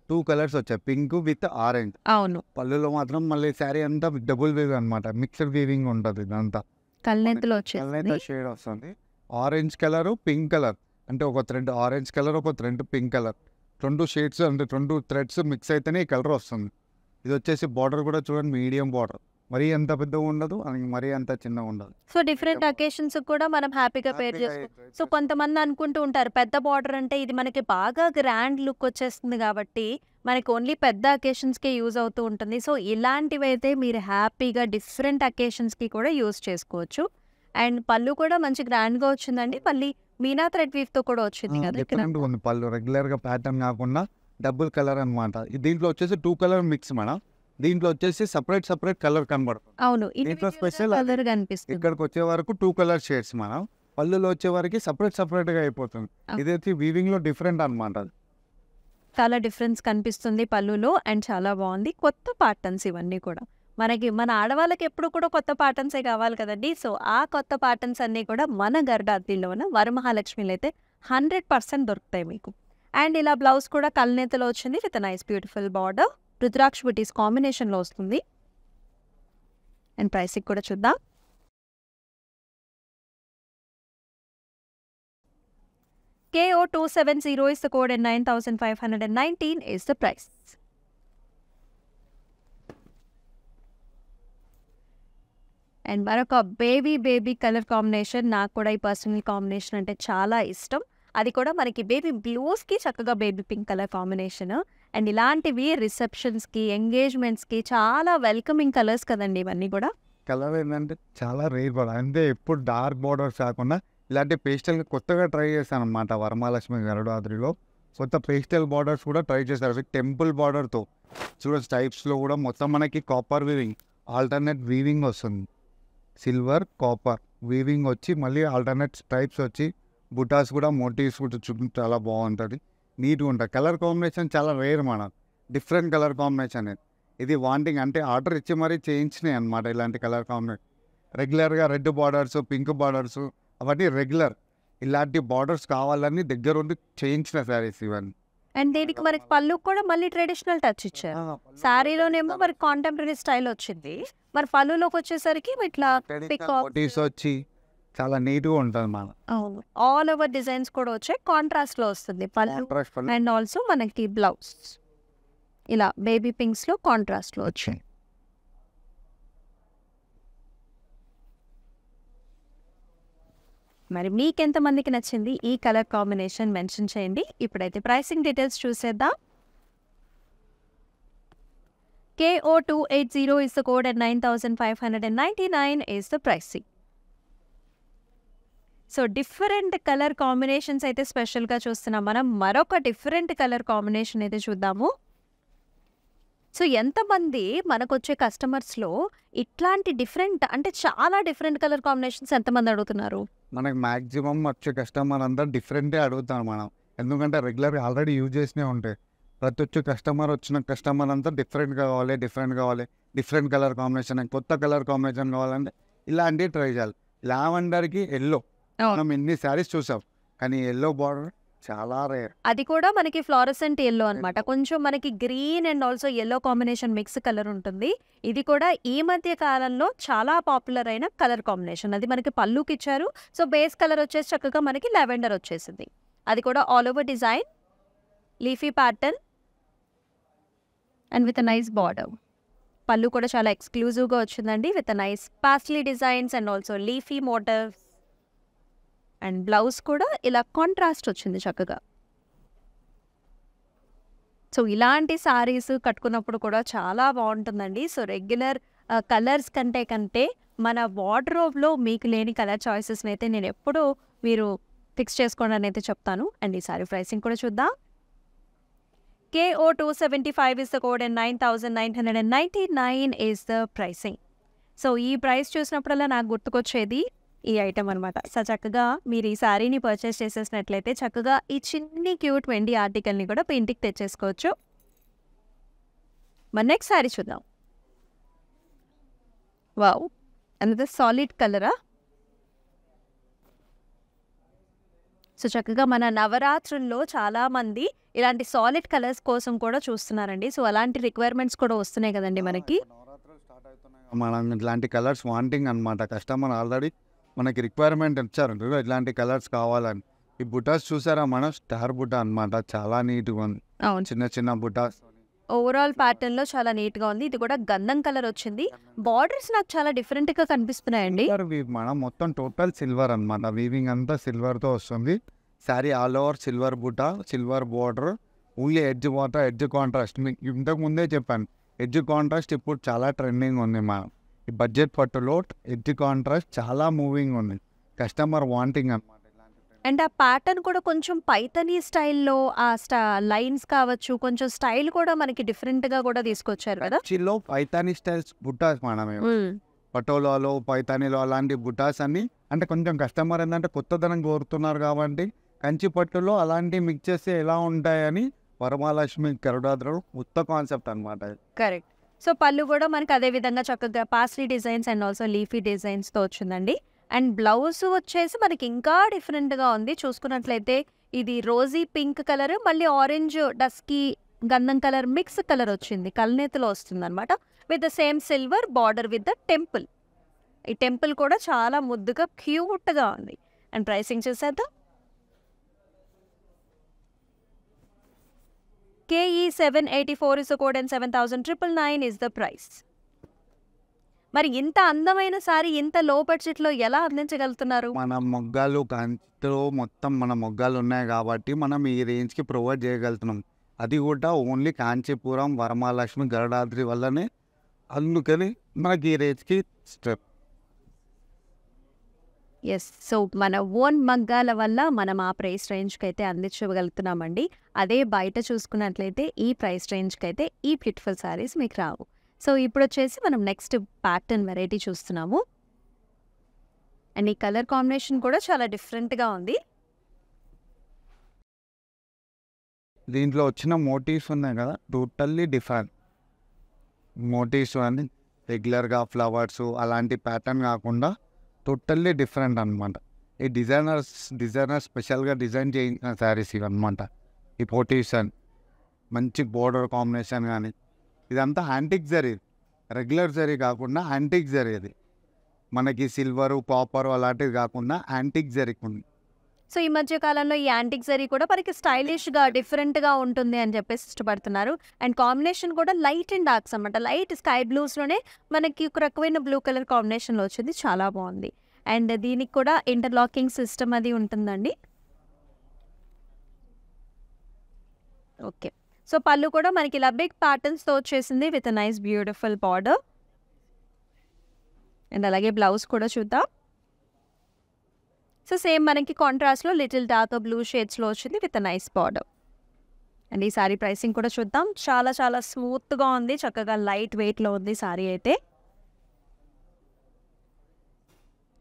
టూ కలర్స్ వచ్చాయి పింక్ విత్ ఆరెంజ్ అవును పళ్ళులో మాత్రం మళ్ళీ శారీ అంతా డబుల్ వేవ్ అనమాట మిక్స్డ్ వీవింగ్ ఉంటుంది ఇదంతా కళ్ళనెత్తులో షేడ్ వస్తుంది ఆరెంజ్ కలర్ పింక్ కలర్ అంటే ఒక త్రెండ్ ఆరెంజ్ కలర్ ఒక త్రెండ్ పింక్ కలర్ రెండు షేడ్స్ అంటే రెండు థ్రెడ్స్ మిక్స్ అయితేనే ఈ కలర్ వస్తుంది ఇది వచ్చేసి బార్డర్ కూడా చూడండి మీడియం బార్డర్ మరీ అంత పెద్దగా ఉండదు మరీ అంత చిన్న ఉండదు సో డిఫరెంట్ అకేషన్స్ కూడా మనం హ్యాపీగా పేర్ చేస్తాం సో కొంతమంది అనుకుంటూ ఉంటారు పెద్ద బార్డర్ అంటే ఇది మనకి బాగా గ్రాండ్ లుక్ వచ్చేస్తుంది కాబట్టి మనకి ఓన్లీ పెద్ద అకేషన్స్కే యూజ్ అవుతూ ఉంటుంది సో ఇలాంటివి అయితే మీరు హ్యాపీగా డిఫరెంట్ అకేషన్స్కి కూడా యూజ్ చేసుకోవచ్చు అండ్ పళ్ళు కూడా మంచి గ్రాండ్గా వచ్చిందండి మళ్ళీ మీనా థ్రెడ్ వీఫ్తో కూడా వచ్చింది కదా పళ్ళు రెగ్యులర్గా ప్యాటర్న్ కాకుండా డబుల్ కలర్ అనమాట దీంట్లో వచ్చేసి టూ కలర్ మిక్స్ మేడం దీంట్లో వచ్చేసి సపరేట్ సపరేట్ కలర్ కనబడుతుంది అవును దీంట్లో స్పెషల్ కనిపిస్తుంది ఇక్కడికి వచ్చే వరకు టూ కలర్ షేడ్స్ మనం పళ్ళులో వచ్చే వరకు సపరేట్ సపరేట్ గా అయిపోతుంది ఇది వీవింగ్ లో డిఫరెంట్ అనమాట చాలా డిఫరెన్స్ కనిపిస్తుంది పళ్ళులో అండ్ చాలా బాగుంది కొత్త పాటన్స్ ఇవన్నీ కూడా మనకి మన ఆడవాళ్ళకి ఎప్పుడు కూడా కొత్త పాటన్సే కావాలి కదండి సో ఆ కొత్త పార్టన్స్ అన్నీ కూడా మన గర్భాద్రిలో ఉన్న వరమహాలక్ష్మిలో అయితే హండ్రెడ్ పర్సెంట్ దొరుకుతాయి మీకు అండ్ ఇలా బ్లౌజ్ కూడా కల్నేతలో వచ్చింది with nice beautiful border rudraksha బుటీస్ కాంబినేషన్లో వస్తుంది అండ్ ప్రైస్కి కూడా చూద్దాం KO is the code and 9519 is the price. And మరొక బేబీ బేబీ కలర్ కాంబినేషన్ నాకు కూడా ఈ పర్సనల్ కాంబినేషన్ అంటే చాలా ఇష్టం అది కూడా మనకి బేబీ బ్లూస్కి చక్కగా baby pink colour combination and ఇలాంటివి రిసెప్షన్స్కి ఎంగేజ్మెంట్స్కి చాలా వెల్కమింగ్ కలర్స్ కదండి ఇవన్నీ కూడా కలర్ ఏంటంటే చాలా రేర్ కూడా అంటే ఎప్పుడు డార్క్ బార్డర్స్ కాకుండా ఇలాంటి పేస్టల్ కొత్తగా ట్రై చేశాను అనమాట వరమహాలక్ష్మి గరుడాద్రిలో కొత్త పేస్టల్ బార్డర్స్ కూడా ట్రై చేశారు టెంపుల్ బార్డర్తో చూడచ్చు టైప్స్లో కూడా మొత్తం మనకి కాపర్ వీవింగ్ ఆల్టర్నేట్ వీవింగ్ వస్తుంది సిల్వర్ కాపర్ వీవింగ్ వచ్చి మళ్ళీ ఆల్టర్నేట్ టైప్స్ వచ్చి బుటాస్ కూడా మోటివ్స్ కూడా చూపించి చాలా బాగుంటుంది నీట్గా ఉంటుంది కలర్ కాంబినేషన్ చాలా రేర్ మన డిఫరెంట్ కలర్ కాంబినేషన్ ఇది ఇది వాంటింగ్ అంటే ఆర్డర్ ఇచ్చి మరీ చేయించినాయి అనమాట ఇలాంటి కలర్ కాంబినేషన్ రెగ్యులర్గా రెడ్ బార్డర్స్ పింక్ బార్డర్స్ అవన్నీ రెగ్యులర్ ఇలాంటి బార్డర్స్ కావాలని దగ్గర ఉండి చేయించిన శారీస్ ఇవన్నీ అండ్ దీనికి మనకి పళ్ళు కూడా మళ్ళీ ట్రెడిషనల్ టచ్ ఇచ్చారు శారీలోనేమో మరి కాంటెంపరీ స్టైల్ వచ్చింది మరి పళ్ళులోకి వచ్చేసరికి ఇట్లా వచ్చి చాలా గా ఉంటుంది మన ఆల్ ఓవర్ డిజైన్స్ కూడా వచ్చాయి కాంట్రాస్ట్లో వస్తుంది అండ్ ఆల్సో మనకి బ్లౌజ్ ఇలా బేబీ పింక్స్లో కాంట్రాస్ట్లో వచ్చాయి మరి మీకు ఎంతమందికి నచ్చింది ఈ కలర్ కాంబినేషన్ మెన్షన్ చేయండి ఇప్పుడైతే ప్రైసింగ్ డీటెయిల్స్ చూసేద్దాం thousand five hundred and ninety nine is the pricing so different colour combinations అయితే స్పెషల్గా చూస్తున్నాం మనం మరొక డిఫరెంట్ కలర్ కాంబినేషన్ అయితే చూద్దాము సో ఎంతమంది మనకు వచ్చే కస్టమర్స్లో ఇట్లాంటి డిఫరెంట్ అంటే చాలా డిఫరెంట్ కలర్ కాంబినేషన్స్ ఎంతమంది అడుగుతున్నారు మనకు మాక్సిమం వచ్చే కస్టమర్ అందరూ డిఫరెంటే అడుగుతాం మనం ఎందుకంటే రెగ్యులర్గా ఆల్రెడీ యూజ్ చేసినే ఉంటాయి ప్రతి వచ్చే కస్టమర్ వచ్చిన కస్టమర్ అంతా డిఫరెంట్ కావాలి డిఫరెంట్ కావాలి డిఫరెంట్ కలర్ కాంబినేషన్ కొత్త కలర్ కాంబినేషన్ కావాలంటే ఇలాంటివి ట్రై చేయాలి లావెండర్కి ఎల్లో మనం ఎన్ని శారీస్ చూసాం కానీ ఎల్లో బార్డర్ చాలా రేర్ అది కూడా మనకి ఫ్లోరసెంట్ ఎల్లో అనమాట కొంచెం మనకి green and also yellow combination mix colour ఉంటుంది ఇది కూడా ఈ మధ్య కాలంలో చాలా పాపులర్ అయిన కలర్ కాంబినేషన్ అది మనకి పళ్ళుకి ఇచ్చారు సో బేస్ కలర్ వచ్చేసి చక్కగా మనకి లెవెండర్ వచ్చేసింది అది కూడా all over design leafy pattern and with nice border పళ్ళు కూడా చాలా ఎక్స్క్లూజివ్గా వచ్చిందండి with nice paisley designs and also leafy motifs and blouse కూడా ఇలా కాంట్రాస్ట్ వచ్చింది చక్కగా సో ఇలాంటి సారీస్ కట్టుకున్నప్పుడు కూడా చాలా బాగుంటుందండి సో రెగ్యులర్ కలర్స్ కంటే కంటే మన వార్డ్రోబ్లో మీకు లేని కలర్ చాయిసెస్ని అయితే నేను ఎప్పుడూ మీరు ఫిక్స్ చేసుకోండి అని అయితే చెప్తాను అండ్ ఈ సారీ ప్రైసింగ్ కూడా చూద్దాం KO two seventy five is the code and nine thousand nine hundred and ninety nine is the pricing so ఈ ప్రైస్ చూసినప్పుడల్లా నాకు గుర్తుకొచ్చేది ఈ ఐటమ్ అనమాట సో చక్కగా మీరు ఈ శారీని పర్చేస్ చేసేసినట్లయితే చక్కగా ఈ చిన్ని క్యూట్ వెండి ఆర్టికల్ని కూడా పెయింటింగ్ తెచ్చేసుకోవచ్చు మన నెక్స్ట్ శారీ చూద్దాం వావ్ అనేది సాలిడ్ కలరా సో చక్కగా మన నవరాత్రుల్లో చాలామంది ఇలాంటి సాలిడ్ కలర్స్ కోసం కూడా చూస్తున్నారండి సో అలాంటి రిక్వైర్మెంట్స్ కూడా వస్తున్నాయి కదండి మనకి మనం ఇలాంటి కలర్స్ వాంటింగ్ అనమాట కస్టమర్ ఆల్రెడీ మనకి రిక్వైర్మెంట్ ఇచ్చారు ఇలాంటి కలర్స్ కావాలని ఈ బుటాస్ చూసారా మనం స్టార్ బుటా అనమాట చాలా నీట్గా ఉంది చిన్న చిన్న బుటాస్ ఓవరాల్ ప్యాటర్న్ లో చాలా నీట్ గా ఉంది ఇది కూడా గంధం కలర్ వచ్చింది బార్డర్స్ నాకు చాలా డిఫరెంట్ గా కనిపిస్తున్నాయండి మనం మొత్తం టోటల్ సిల్వర్ అనమాట వీవింగ్ అంతా సిల్వర్ తో వస్తుంది శారీ ఆల్ ఓవర్ సిల్వర్ బుటా silver border only edge water edge contrast ఇంతకు ముందే చెప్పాను ఎడ్జ్ కాంట్రాస్ట్ ఇప్పుడు చాలా ట్రెండింగ్ ఉంది మనం ఈ బడ్జెట్ పట్టులో ఎడ్జ్ కాంట్రాస్ట్ చాలా మూవింగ్ ఉంది కస్టమర్ వాంటింగ్ అనమాట అండ్ ఆ ప్యాటర్న్ కూడా కొంచెం పైతనీ స్టైల్లో ఆ స్టా లైన్స్ కావచ్చు కొంచెం స్టైల్ కూడా మనకి డిఫరెంట్గా కూడా తీసుకొచ్చారు కదా చిల్లో పైతానీ స్టైల్స్ బుట్టాస్ మనమే పటోలాలో పైతానీలో అలాంటి బుటాస్ అన్ని అంటే కొంచెం కస్టమర్ ఏంటంటే కొత్తదనం కోరుతున్నారు కాబట్టి కంచి పట్టులో అలాంటి మిక్స్ చేస్తే ఎలా ఉంటాయని వరమహాలక్ష్మి కరుడాద్రలు కొత్త కాన్సెప్ట్ అనమాట కరెక్ట్ సో పళ్ళు కూడా మనకి అదే విధంగా చక్కగా paisley designs and also leafy డిజైన్స్తో వచ్చిందండి అండ్ బ్లౌజ్ వచ్చేసి మనకి ఇంకా డిఫరెంట్గా ఉంది చూసుకున్నట్లయితే ఇది రోజీ పింక్ కలర్ మళ్ళీ ఆరెంజ్ డస్కీ గంధం కలర్ మిక్స్ కలర్ వచ్చింది కలనేతిలో వస్తుంది అనమాట with the same silver border with the temple ఈ టెంపుల్ కూడా చాలా ముద్దుగా క్యూట్గా ఉంది అండ్ ప్రైసింగ్ చూసేద్దాం కేఈ784 e is the code and 7999 is the price. మరి ఇంత అందమైన సారీ ఇంత లో బడ్జెట్ లో ఎలా అందించగలుగుతున్నారు మన మొగ్గాలు కంతిలో మొత్తం మన మొగ్గాలు ఉన్నాయి కాబట్టి మనం ఈ రేంజ్ కి ప్రొవైడ్ చేయగలుగుతున్నాం అది కూడా ఓన్లీ కాంచీపురం వరమహాలక్ష్మి గరుడాద్రి వల్లనే అందుకని మనకి ఈ రేంజ్ కి స్టెప్ ఎస్ సో మన ఓన్ మగ్గాల వల్ల మనం ఆ ప్రైస్ రేంజ్కి అయితే అందించగలుగుతున్నామండి అదే బయట చూసుకున్నట్లయితే ఈ ప్రైస్ రేంజ్కి అయితే ఈ బ్యూటిఫుల్ శారీస్ మీకు రావు సో ఇప్పుడు వచ్చేసి మనం నెక్స్ట్ ప్యాటర్న్ వెరైటీ చూస్తున్నాము అండ్ ఈ కలర్ కాంబినేషన్ కూడా చాలా డిఫరెంట్గా ఉంది దీంట్లో వచ్చిన మోటివ్స్ ఉన్నాయి కదా టోటల్లీ డిఫరెంట్ మోటివ్స్ అని రెగ్యులర్గా ఫ్లవర్స్ అలాంటి ప్యాటర్న్ కాకుండా టోటల్లీ డిఫరెంట్ అనమాట ఈ డిజైనర్స్ డిజైనర్ స్పెషల్గా డిజైన్ చేయించిన శారీస్ ఇవి అనమాట ఈ పోటీషన్ మంచి బోర్డర్ కాంబినేషన్ కానీ ఇదంతా హ్యాంటిక్ జరీ రెగ్యులర్ జరీ కాకుండా హ్యాంటిక్ జరీ అది మనకి సిల్వరు కాపర్ అలాంటివి కాకుండా యాంటిక్ జరిగి ఉంది సో ఈ మధ్య కాలంలో ఈ యాంటిక్ జరీ కూడా మనకి స్టైలిష్గా డిఫరెంట్గా ఉంటుంది అని చెప్పేసి ఇష్టపడుతున్నారు అండ్ కాంబినేషన్ కూడా లైట్ అండ్ డార్క్స్ అనమాట లైట్ స్కై బ్లూస్లోనే మనకి ఒక రకమైన బ్లూ కలర్ లో వచ్చింది చాలా బాగుంది అండ్ దీనికి కూడా ఇంటర్లాకింగ్ సిస్టమ్ అది ఉంటుందండి ఓకే సో పళ్ళు కూడా మనకి ఇలా బిగ్ తో వచ్చేసింది with nice beautiful border and అలాగే బ్లౌజ్ కూడా చూద్దాం సో సేమ్ మనకి కాంట్రాస్ట్లో లిటిల్ డార్క్ బ్లూ షేడ్స్లో వచ్చింది విత్ నైస్ బార్డర్ అండ్ ఈ సారీ ప్రైసింగ్ కూడా చూద్దాం చాలా చాలా స్మూత్గా ఉంది చక్కగా లైట్ వెయిట్లో ఉంది సారీ అయితే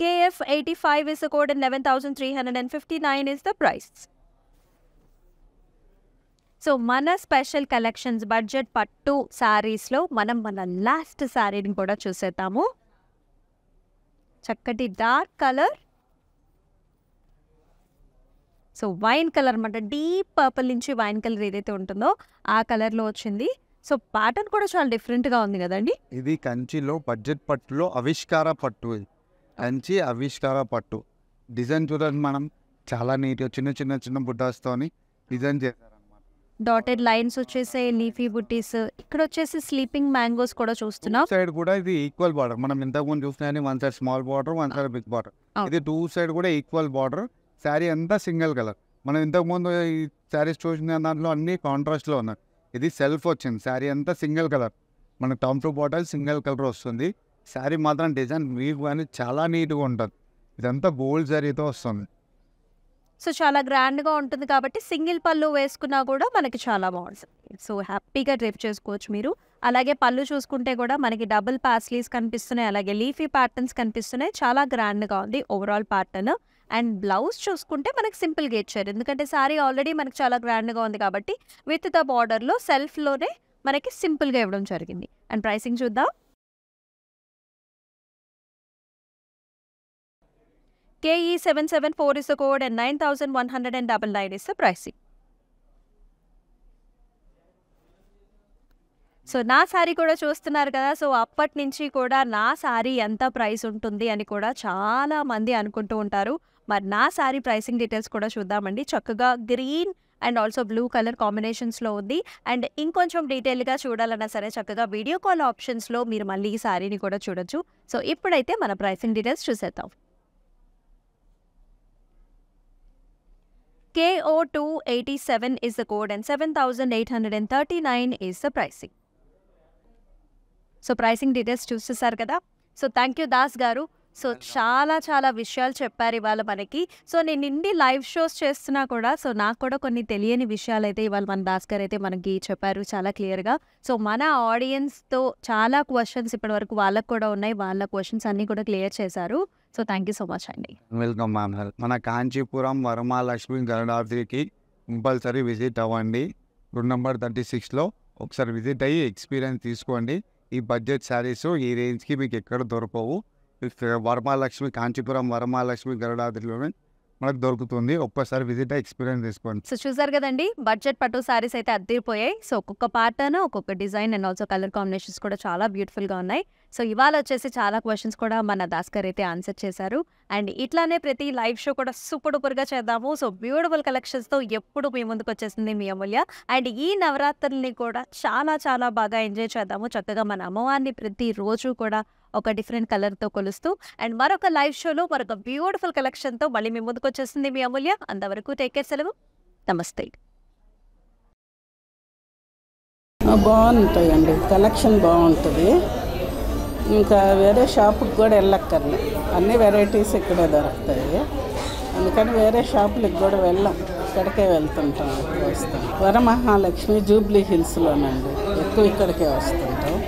KF eighty five is code eleven thousand three hundred and fifty nine is the price so మన స్పెషల్ కలెక్షన్స్ బడ్జెట్ పట్టు శారీస్లో మనం మన లాస్ట్ శారీని కూడా చూసేద్దాము చక్కటి dark colour so wine colour అనమాట డీప్ పర్పుల్ నుంచి వైన్ కలర్ ఏదైతే ఉంటుందో ఆ కలర్లో వచ్చింది సో ప్యాటర్న్ కూడా చాలా డిఫరెంట్గా ఉంది కదండి ఇది కంచిలో బడ్జెట్ పట్టులో ఆవిష్కార పట్టు కంచి ఆవిష్కార పట్టు డిజైన్ చూడండి మనం చాలా నీట్గా చిన్న చిన్న చిన్న బుట్టాస్తోని డిజైన్ చేస్తారు డాటెడ్ లైన్స్ వచ్చేసి లీఫీ బుట్టీస్ ఇక్కడ వచ్చేసి స్లీపింగ్ మ్యాంగోస్ కూడా చూస్తున్నాం సైడ్ కూడా ఇది ఈక్వల్ బార్డర్ మనం ఇంతకుముందు చూసినా one side small border one side big border ఇది టూ సైడ్ కూడా ఈక్వల్ బార్డర్ శారీ అంతా సింగిల్ కలర్ మనం ఇంతకుముందు ఈ శారీస్ చూసిన దాంట్లో అన్ని కాంట్రాస్ట్లో ఉన్నాయి ఇది సెల్ఫ్ వచ్చింది శారీ అంతా సింగిల్ కలర్ మన టౌన్ టూ బాటల్ సింగిల్ కలర్ వస్తుంది శారీ మాత్రం డిజైన్ వీక్ కానీ చాలా నీట్గా ఉంటుంది ఇదంతా గోల్డ్ శారీతో వస్తుంది సో చాలా గ్రాండ్గా ఉంటుంది కాబట్టి సింగిల్ పళ్ళు వేసుకున్నా కూడా మనకి చాలా బాగుంటుంది సో హ్యాపీగా డ్రెప్ చేసుకోవచ్చు మీరు అలాగే పళ్ళు చూసుకుంటే కూడా మనకి డబుల్ ప్యాస్లీస్ కనిపిస్తున్నాయి అలాగే లీఫీ ప్యాటర్న్స్ కనిపిస్తున్నాయి చాలా గ్రాండ్గా ఉంది ఓవరాల్ ప్యాటర్న్ అండ్ బ్లౌజ్ చూసుకుంటే మనకి సింపుల్గా ఇచ్చారు ఎందుకంటే శారీ ఆల్రెడీ మనకి చాలా గ్రాండ్గా ఉంది కాబట్టి విత్ ద బార్డర్లో సెల్ఫ్లోనే మనకి సింపుల్గా ఇవ్వడం జరిగింది అండ్ ప్రైసింగ్ చూద్దాం KE seven seven four is code and nine thousand one hundred and double nine is pricing so నా శారీ కూడా చూస్తున్నారు కదా సో అప్పటి నుంచి కూడా నా శారీ ఎంత ప్రైస్ ఉంటుంది అని కూడా చాలా మంది అనుకుంటూ ఉంటారు మరి నా శారీ ప్రైసింగ్ డీటెయిల్స్ కూడా చూద్దామండి చక్కగా green and also blue colour కాంబినేషన్స్లో ఉంది అండ్ ఇంకొంచెం డీటెయిల్గా చూడాలన్నా సరే చక్కగా వీడియో కాల్ ఆప్షన్స్లో మీరు మళ్ళీ ఈ శారీని కూడా చూడొచ్చు సో ఇప్పుడైతే మన ప్రైసింగ్ డీటెయిల్స్ చూసేద్దాం KO287 is the code and 7839 is the pricing. So pricing details చూసేసారు కదా సో థ్యాంక్ యూ దాస్ గారు సో చాలా చాలా విషయాలు చెప్పారు ఇవాళ మనకి సో నేను ఇన్ని లైవ్ షోస్ చేస్తున్నా కూడా సో నాకు కూడా కొన్ని తెలియని విషయాలు అయితే ఇవాళ మన భాస్కర్ అయితే మనకి చెప్పారు చాలా క్లియర్గా సో మన ఆడియన్స్తో చాలా క్వశ్చన్స్ ఇప్పటి వరకు వాళ్ళకు కూడా ఉన్నాయి వాళ్ళ క్వశ్చన్స్ అన్నీ కూడా క్లియర్ చేశారు so thank you so much అండి వెల్కమ్ మ్యామ్ మన కాంచీపురం వరమాలక్ష్మి గరణార్థికి కంపల్సరీ విజిట్ అవ్వండి రూమ్ నెంబర్ థర్టీ సిక్స్లో ఒకసారి విజిట్ అయ్యి ఎక్స్పీరియన్స్ తీసుకోండి ఈ బడ్జెట్ శారీస్ ఈ రేంజ్కి మీకు ఎక్కడ దొరకవు వరమహాలక్ష్మి కాంచీపురం వరమహాలక్ష్మి గరుడాద్రిలోనే మనకు దొరుకుతుంది ఒక్కసారి విజిట్ ఎక్స్పీరియన్స్ తీసుకోండి సో చూసారు కదండి బడ్జెట్ పట్టు సారీస్ అయితే అద్దరిపోయాయి సో ఒక్కొక్క ప్యాటర్న్ ఒక్కొక్క design and also colour combinations కూడా చాలా బ్యూటిఫుల్గా ఉన్నాయి సో ఇవాళ వచ్చేసి చాలా క్వశ్చన్స్ కూడా మన దాస్కర్ అయితే ఆన్సర్ చేశారు అండ్ ఇట్లానే ప్రతి లైవ్ షో కూడా సూపర్ గా చేద్దాము సో బ్యూటిఫుల్ కలెక్షన్స్తో ఎప్పుడు మీ ముందుకు వచ్చేసింది మీ అమూల్య అండ్ ఈ నవరాత్రుల్ని కూడా చాలా చాలా బాగా ఎంజాయ్ చేద్దాము చక్కగా మన అమ్మవారిని ప్రతి రోజు కూడా ఒక డిఫరెంట్ కలర్తో కొలుస్తూ అండ్ మరొక లైవ్ షోలో మరొక బ్యూటిఫుల్ కలెక్షన్తో మళ్ళీ మీ ముందుకు వచ్చేస్తుంది మీ అమూల్య అంతవరకు టేక్ కేర్ సెలవు నమస్తే బాగుంటాయండి కలెక్షన్ బాగుంటుంది ఇంకా వేరే షాపుకి కూడా వెళ్ళక్కర్లే అన్ని వెరైటీస్ ఇక్కడే దొరుకుతాయి అందుకని వేరే షాపులకు కూడా వెళ్ళాం ఇక్కడికే వెళ్తుంటాం వస్తాం వరమహాలక్ష్మి జూబ్లీ హిల్స్లోనండి ఎక్కువ ఇక్కడికే వస్తుంటాం